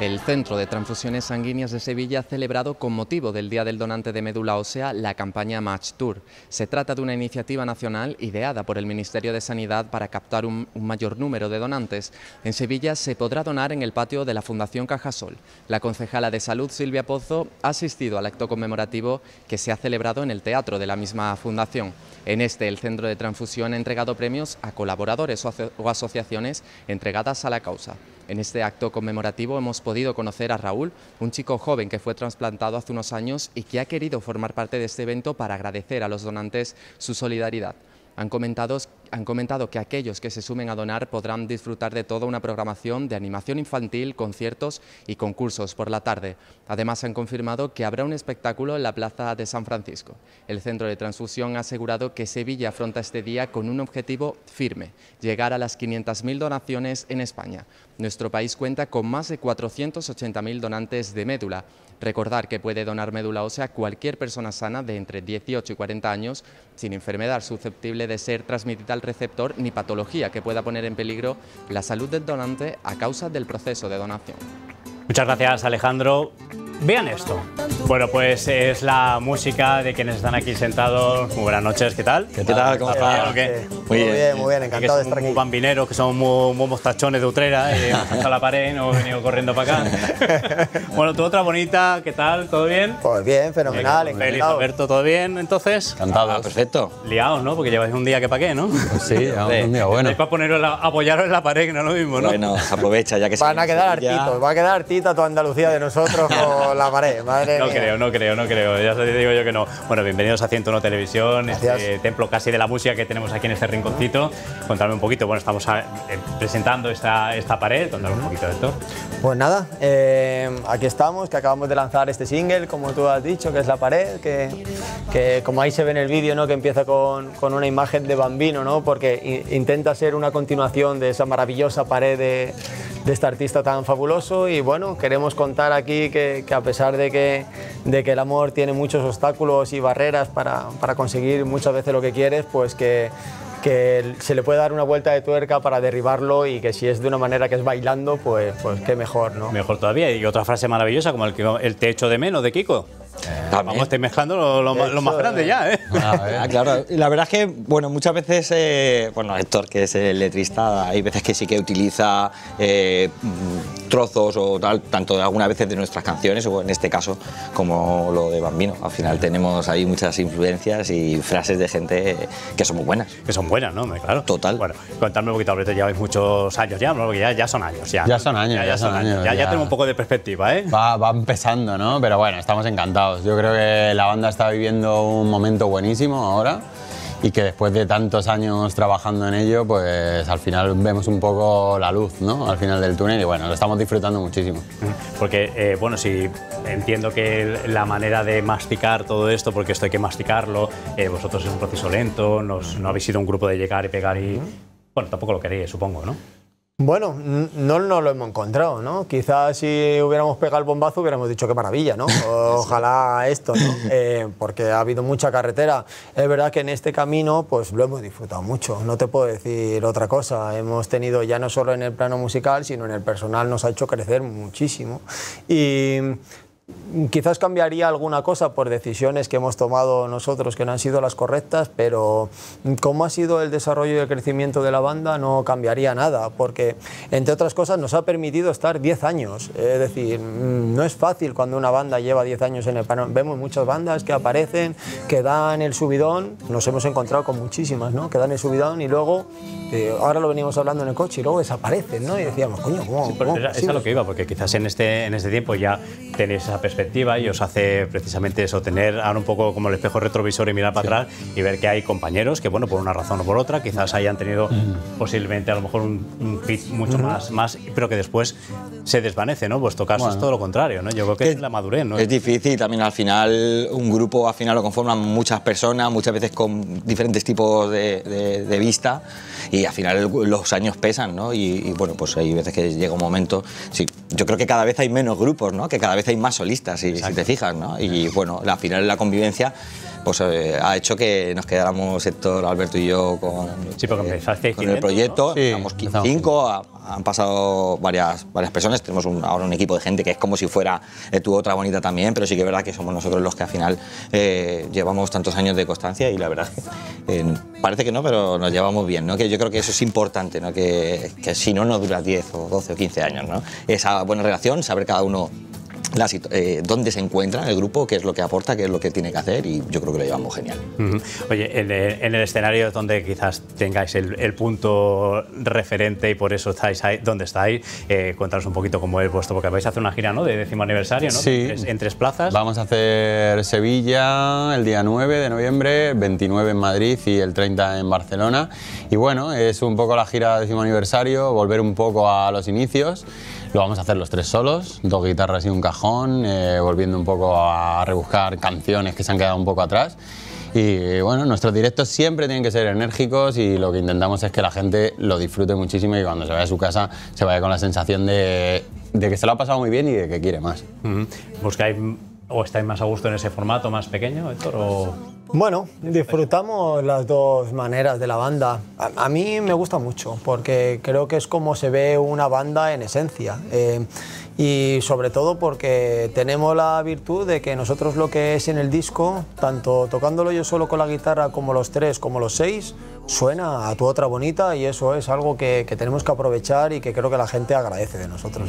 El Centro de Transfusiones Sanguíneas de Sevilla ha celebrado con motivo del Día del Donante de Médula Ósea la campaña Match Tour. Se trata de una iniciativa nacional ideada por el Ministerio de Sanidad para captar un, mayor número de donantes. En Sevilla se podrá donar en el patio de la Fundación Cajasol. La concejala de Salud, Silvia Pozo, ha asistido al acto conmemorativo que se ha celebrado en el teatro de la misma fundación. En este, el Centro de Transfusión ha entregado premios a colaboradores o, asociaciones entregadas a la causa. En este acto conmemorativo hemos podido conocer a Raúl, un chico joven que fue trasplantado hace unos años y que ha querido formar parte de este evento para agradecer a los donantes su solidaridad. Han comentado han comentado que aquellos que se sumen a donar podrán disfrutar de toda una programación de animación infantil, conciertos y concursos por la tarde. Además, han confirmado que habrá un espectáculo en la Plaza de San Francisco. El Centro de Transfusión ha asegurado que Sevilla afronta este día con un objetivo firme, llegar a las 500.000 donaciones en España. Nuestro país cuenta con más de 480.000 donantes de médula. Recordar que puede donar médula ósea cualquier persona sana de entre 18 y 40 años sin enfermedad susceptible de ser transmitida al receptor ni patología que pueda poner en peligro la salud del donante a causa del proceso de donación. Muchas gracias Alejandro. Vean esto. Bueno, pues es la música de quienes están aquí sentados. Muy buenas noches, ¿qué tal? ¿Qué tal? ¿Cómo estás? Muy bien, muy bien, encantado de estar aquí. Muy bambineros, que son muy, muy mostachones de Utrera, eh, hasta la pared, no hemos venido corriendo para acá. bueno, tú otra bonita, ¿qué tal? ¿Todo bien? Pues bien, fenomenal, bien, Feliz, Alberto, ¿todo bien entonces? Encantado, perfecto. Liados, ¿no? Porque lleváis un día que pa' qué, ¿no? Pues sí, un día bueno. Es para apoyaros en la pared, no lo mismo, ¿no? Bueno, aprovecha, ya que se... Van a quedar hartitos, va a quedar hartita toda Andalucía de nosotros la pared, madre No creo, no creo, no creo. Ya os digo yo que no. Bueno, bienvenidos a 101 Televisión, este templo casi de la música que tenemos aquí en este rinconcito. Contarme un poquito, bueno, estamos ah, eh, presentando esta, esta pared, un poquito de todo. Pues nada, eh, aquí estamos, que acabamos de lanzar este single, como tú has dicho, que es La Pared, que, que como ahí se ve en el vídeo, ¿no? que empieza con, con, una imagen de Bambino, ¿no? porque intenta ser una continuación de esa maravillosa pared de, de, este artista tan fabuloso y bueno, queremos contar aquí que a pesar de que, de que el amor tiene muchos obstáculos y barreras para, conseguir muchas veces lo que quieres, pues que, se le puede dar una vuelta de tuerca para derribarlo y que si es de una manera que es bailando, pues, pues qué mejor, ¿no? Mejor todavía. Y otra frase maravillosa como el, que, el te de menos de Kiko. vamos, estoy mezclando lo, más grande ya, ¿eh? Ah, ah, claro. la verdad es que, bueno, muchas veces, eh, bueno, Héctor, que es el letrista, hay veces que sí que utiliza eh, trozos o tal, tanto algunas veces de nuestras canciones o en este caso como lo de Bambino. Al final tenemos ahí muchas influencias y frases de gente que son muy buenas. Que son buenas, ¿no? Claro. Total. Bueno, contadme un poquito, ahorita lleváis muchos años ya, porque ya, ya, son años. Ya, ya son años. Ya, ya son años. Ya, tenemos un poco de perspectiva, ¿eh? Va, va empezando, ¿no? Pero bueno, estamos encantados. Yo creo que la banda está viviendo un momento buenísimo ahora y que después de tantos años trabajando en ello, pues al final vemos un poco la luz, ¿no? Al final del túnel y bueno, lo estamos disfrutando muchísimo. Porque, eh, bueno, si entiendo que la manera de masticar todo esto, porque esto hay que masticarlo, eh, vosotros es un proceso lento, no habéis sido un grupo de llegar y pegar y... Bueno, tampoco lo queréis, supongo, ¿no? Bueno, no, no lo hemos encontrado, ¿no? Quizás si hubiéramos pegado el bombazo hubiéramos dicho qué maravilla, ¿no? Ojalá esto, ¿no? Eh, porque ha habido mucha carretera. Es verdad que en este camino pues lo hemos disfrutado mucho, no te puedo decir otra cosa. Hemos tenido ya no solo en el plano musical, sino en el personal nos ha hecho crecer muchísimo. Y Quizás cambiaría alguna cosa por decisiones que hemos tomado nosotros que no han sido las correctas, pero como ha sido el desarrollo y el crecimiento de la banda no cambiaría nada, porque entre otras cosas nos ha permitido estar 10 años. Es decir, no es fácil cuando una banda lleva 10 años en el panorama. Vemos muchas bandas que aparecen, que dan el subidón, nos hemos encontrado con muchísimas, ¿no? Que dan el subidón y luego ahora lo venimos hablando en el coche y luego desaparecen, ¿no? Y decíamos, coño, ¿cómo? es lo que iba, porque quizás en este, en este tiempo ya tenéis esa perspectiva y os hace precisamente eso, tener ahora un poco como el espejo retrovisor y mirar para atrás y ver que hay compañeros que, bueno, por una razón o por otra, quizás hayan tenido posiblemente a lo mejor un, un mucho más, más, pero que después se desvanece, ¿no? Vuestro caso es todo lo contrario, ¿no? Yo creo que es, la madurez, ¿no? Es difícil también al final, un grupo al final lo conforman muchas personas, muchas veces con diferentes tipos de, de vista y y al final los años pesan, ¿no? Y, bueno, pues hay veces que llega un momento. Sí, yo creo que cada vez hay menos grupos, ¿no? Que cada vez hay más solistas, si, si te fijas, ¿no? Y bueno, al final la convivencia pues eh, ha hecho que nos quedáramos Héctor, Alberto y yo con, sí, con el proyecto. ¿no? cinco, han pasado varias, varias personas. Tenemos ahora un equipo de gente que es como si fuera tú eh, tu otra bonita también, pero sí que es verdad que somos nosotros los que al final eh, llevamos tantos años de constancia y la verdad parece que no, pero nos llevamos bien. ¿no? Que yo creo que eso es importante, ¿no? que, si no, no dura 10 o 12 o 15 años. ¿no? Esa buena relación, saber cada uno la, eh, dónde se encuentra el grupo, qué es lo que aporta, qué es lo que tiene que hacer y yo creo que lo llevamos genial. Oye, en el, escenario donde quizás tengáis el, punto referente y por eso estáis ahí, ¿dónde estáis, eh, un poquito cómo es vuestro, porque vais a hacer una gira ¿no? de décimo aniversario, ¿no? Sí. En tres plazas. Vamos a hacer Sevilla el día 9 de noviembre, 29 en Madrid y el 30 en Barcelona. Y bueno, es un poco la gira de décimo aniversario, volver un poco a los inicios. Lo vamos a hacer los tres solos, dos guitarras y un cajón, eh, volviendo un poco a rebuscar canciones que se han quedado un poco atrás. Y bueno, nuestros directos siempre tienen que ser enérgicos y lo que intentamos es que la gente lo disfrute muchísimo y cuando se vaya a su casa se vaya con la sensación de, que se lo ha pasado muy bien y de que quiere más. o estáis más a gusto en ese formato más pequeño, Héctor? O... Bueno, disfrutamos las dos maneras de la banda. A, mí me gusta mucho porque creo que es como se ve una banda en esencia. Eh, y sobre todo porque tenemos la virtud de que nosotros lo que es en el disco, tanto tocándolo yo solo con la guitarra como los tres, como los seis, suena a tu otra bonita y eso es algo que, tenemos que aprovechar y que creo que la gente agradece de nosotros.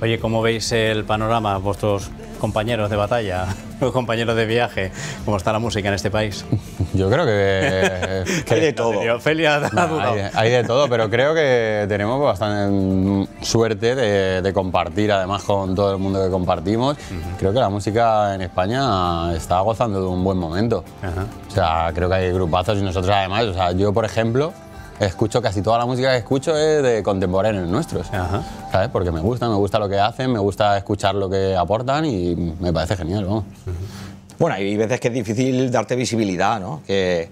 Oye, ¿cómo veis el panorama? vosotros? compañeros de batalla, los compañeros de viaje, cómo está la música en este país. Yo creo que... hay de todo. hay, de todo, pero creo que tenemos bastante mm, suerte de, compartir, además con todo el mundo que compartimos. Creo que la música en España está gozando de un buen momento. O sea, creo que hay grupazos y nosotros además, o sea, yo por ejemplo escucho casi toda la música que escucho es de contemporáneos nuestros, ¿sabes? Porque me gusta, me gusta lo que hacen, me gusta escuchar lo que aportan y me parece genial, vamos. Bueno, hay veces que es difícil darte visibilidad, ¿no? Que,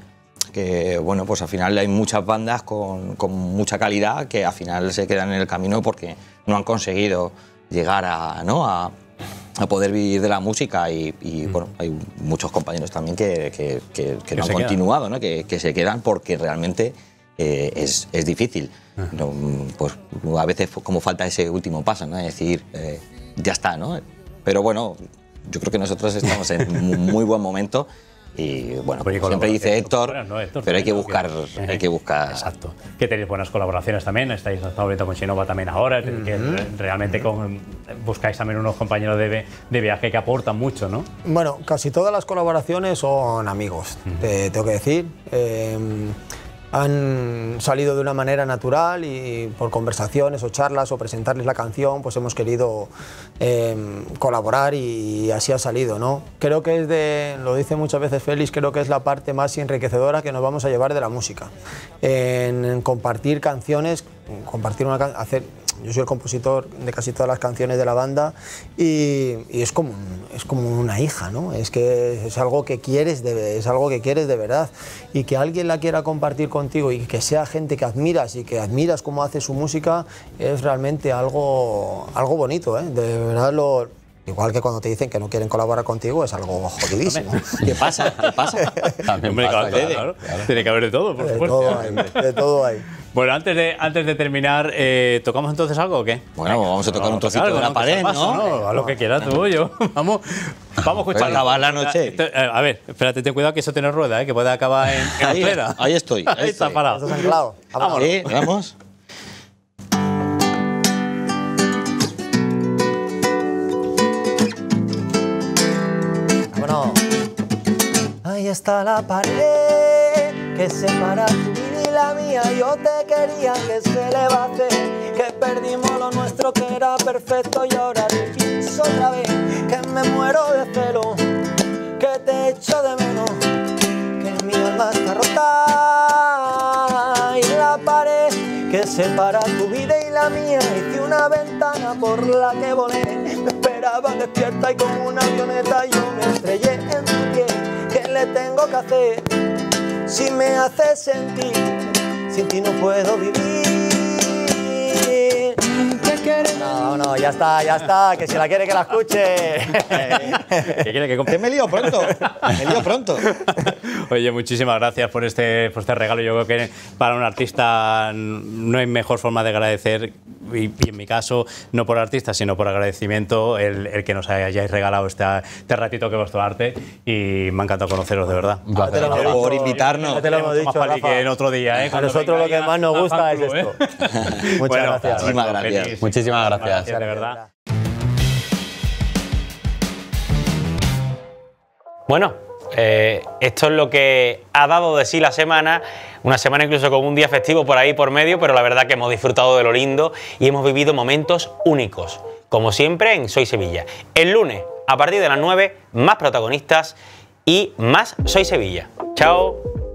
bueno, pues al final hay muchas bandas con, mucha calidad que al final se quedan en el camino porque no han conseguido llegar a, ¿no? a, poder vivir de la música y, mm. bueno, hay muchos compañeros también que, que no han continuado, ¿no? Que, se quedan porque realmente eh, es, es, difícil. Ah. pues a veces como falta ese último paso, ¿no? Es decir, eh, ya está, ¿no? Pero bueno, yo creo que nosotros estamos en muy, muy buen momento. Y bueno, como siempre dice Héctor, pero hay que buscar. hay que buscar. Exacto. Que tenéis buenas colaboraciones también, estáis ahorita con Chinova también ahora, que realmente con, buscáis también unos compañeros de, de, viaje que aportan mucho, ¿no? Bueno, casi todas las colaboraciones son amigos, tengo que decir. Eh, han salido de una manera natural y por conversaciones o charlas o presentarles la canción, pues hemos querido em, colaborar y así ha salido, ¿no? Creo que es de, lo dice muchas veces Félix, creo que es la parte más enriquecedora que nos vamos a llevar de la música, en, compartir canciones, compartir una hacer yo soy el compositor de casi todas las canciones de la banda y, es, como, es como una hija, ¿no? Es que es algo que quieres, de, es algo que quieres de verdad y que alguien la quiera compartir contigo y que sea gente que admiras y que admiras cómo hace su música es realmente algo, algo bonito, ¿eh? De verdad lo, Igual que cuando te dicen que no quieren colaborar contigo es algo jodidísimo. ¿Qué pasa? ¿Qué pasa? Tiene que haber de todo, por de supuesto. Todo hay, de todo hay. Bueno, antes de, antes de terminar, eh, ¿tocamos entonces algo o qué? Bueno, vamos a tocar un trocito de la pared, ¿no? A Lo que quieras tú, yo. Vamos, vamos a pues escuchar. acabar la noche. Eh, a ver, espérate, ten cuidado que eso tiene rueda, eh, que puede acabar en, en ahí, Ahí estoy. Ahí, está parado. Estás anclado. Vamos. Vamos. Ahí está la pared que separa tu vida y la mía. Yo te quería que se levante que perdimos lo nuestro que era perfecto y ahora te otra vez que me muero de celo, que te echo de menos, que mi alma está rota y la pared que separa tu vida y la mía. Hice una ventana por la que volé, me esperaba despierta y como una avioneta yo me estrellé en tu pie tengo que hacer si me hace sentir? Sin ti no puedo vivir. No, no, ya está, ya está. Que si la quiere, que la escuche. ¿Qué quiere que compre? me lío pronto. lío pronto. Oye, muchísimas gracias por este, por este regalo. Yo creo que para un artista no hay mejor forma de agradecer, y, en mi caso, no por artista, sino por agradecimiento, el, que nos hayáis regalado este, este ratito que vuestro arte. Y me ha encantado conoceros, de verdad. por, invitarnos. Ya te lo hemos dicho. Más Rafa. que en otro día. ¿eh? A nosotros lo que más nos gusta es ¿eh? esto. Muchas gracias. Muchísimas gracias. Muchísimas ah, gracias. verdad. Bueno, eh, esto es lo que ha dado de sí la semana, una semana incluso con un día festivo por ahí por medio, pero la verdad que hemos disfrutado de lo lindo y hemos vivido momentos únicos, como siempre en Soy Sevilla. El lunes, a partir de las 9, más protagonistas y más Soy Sevilla. Chao.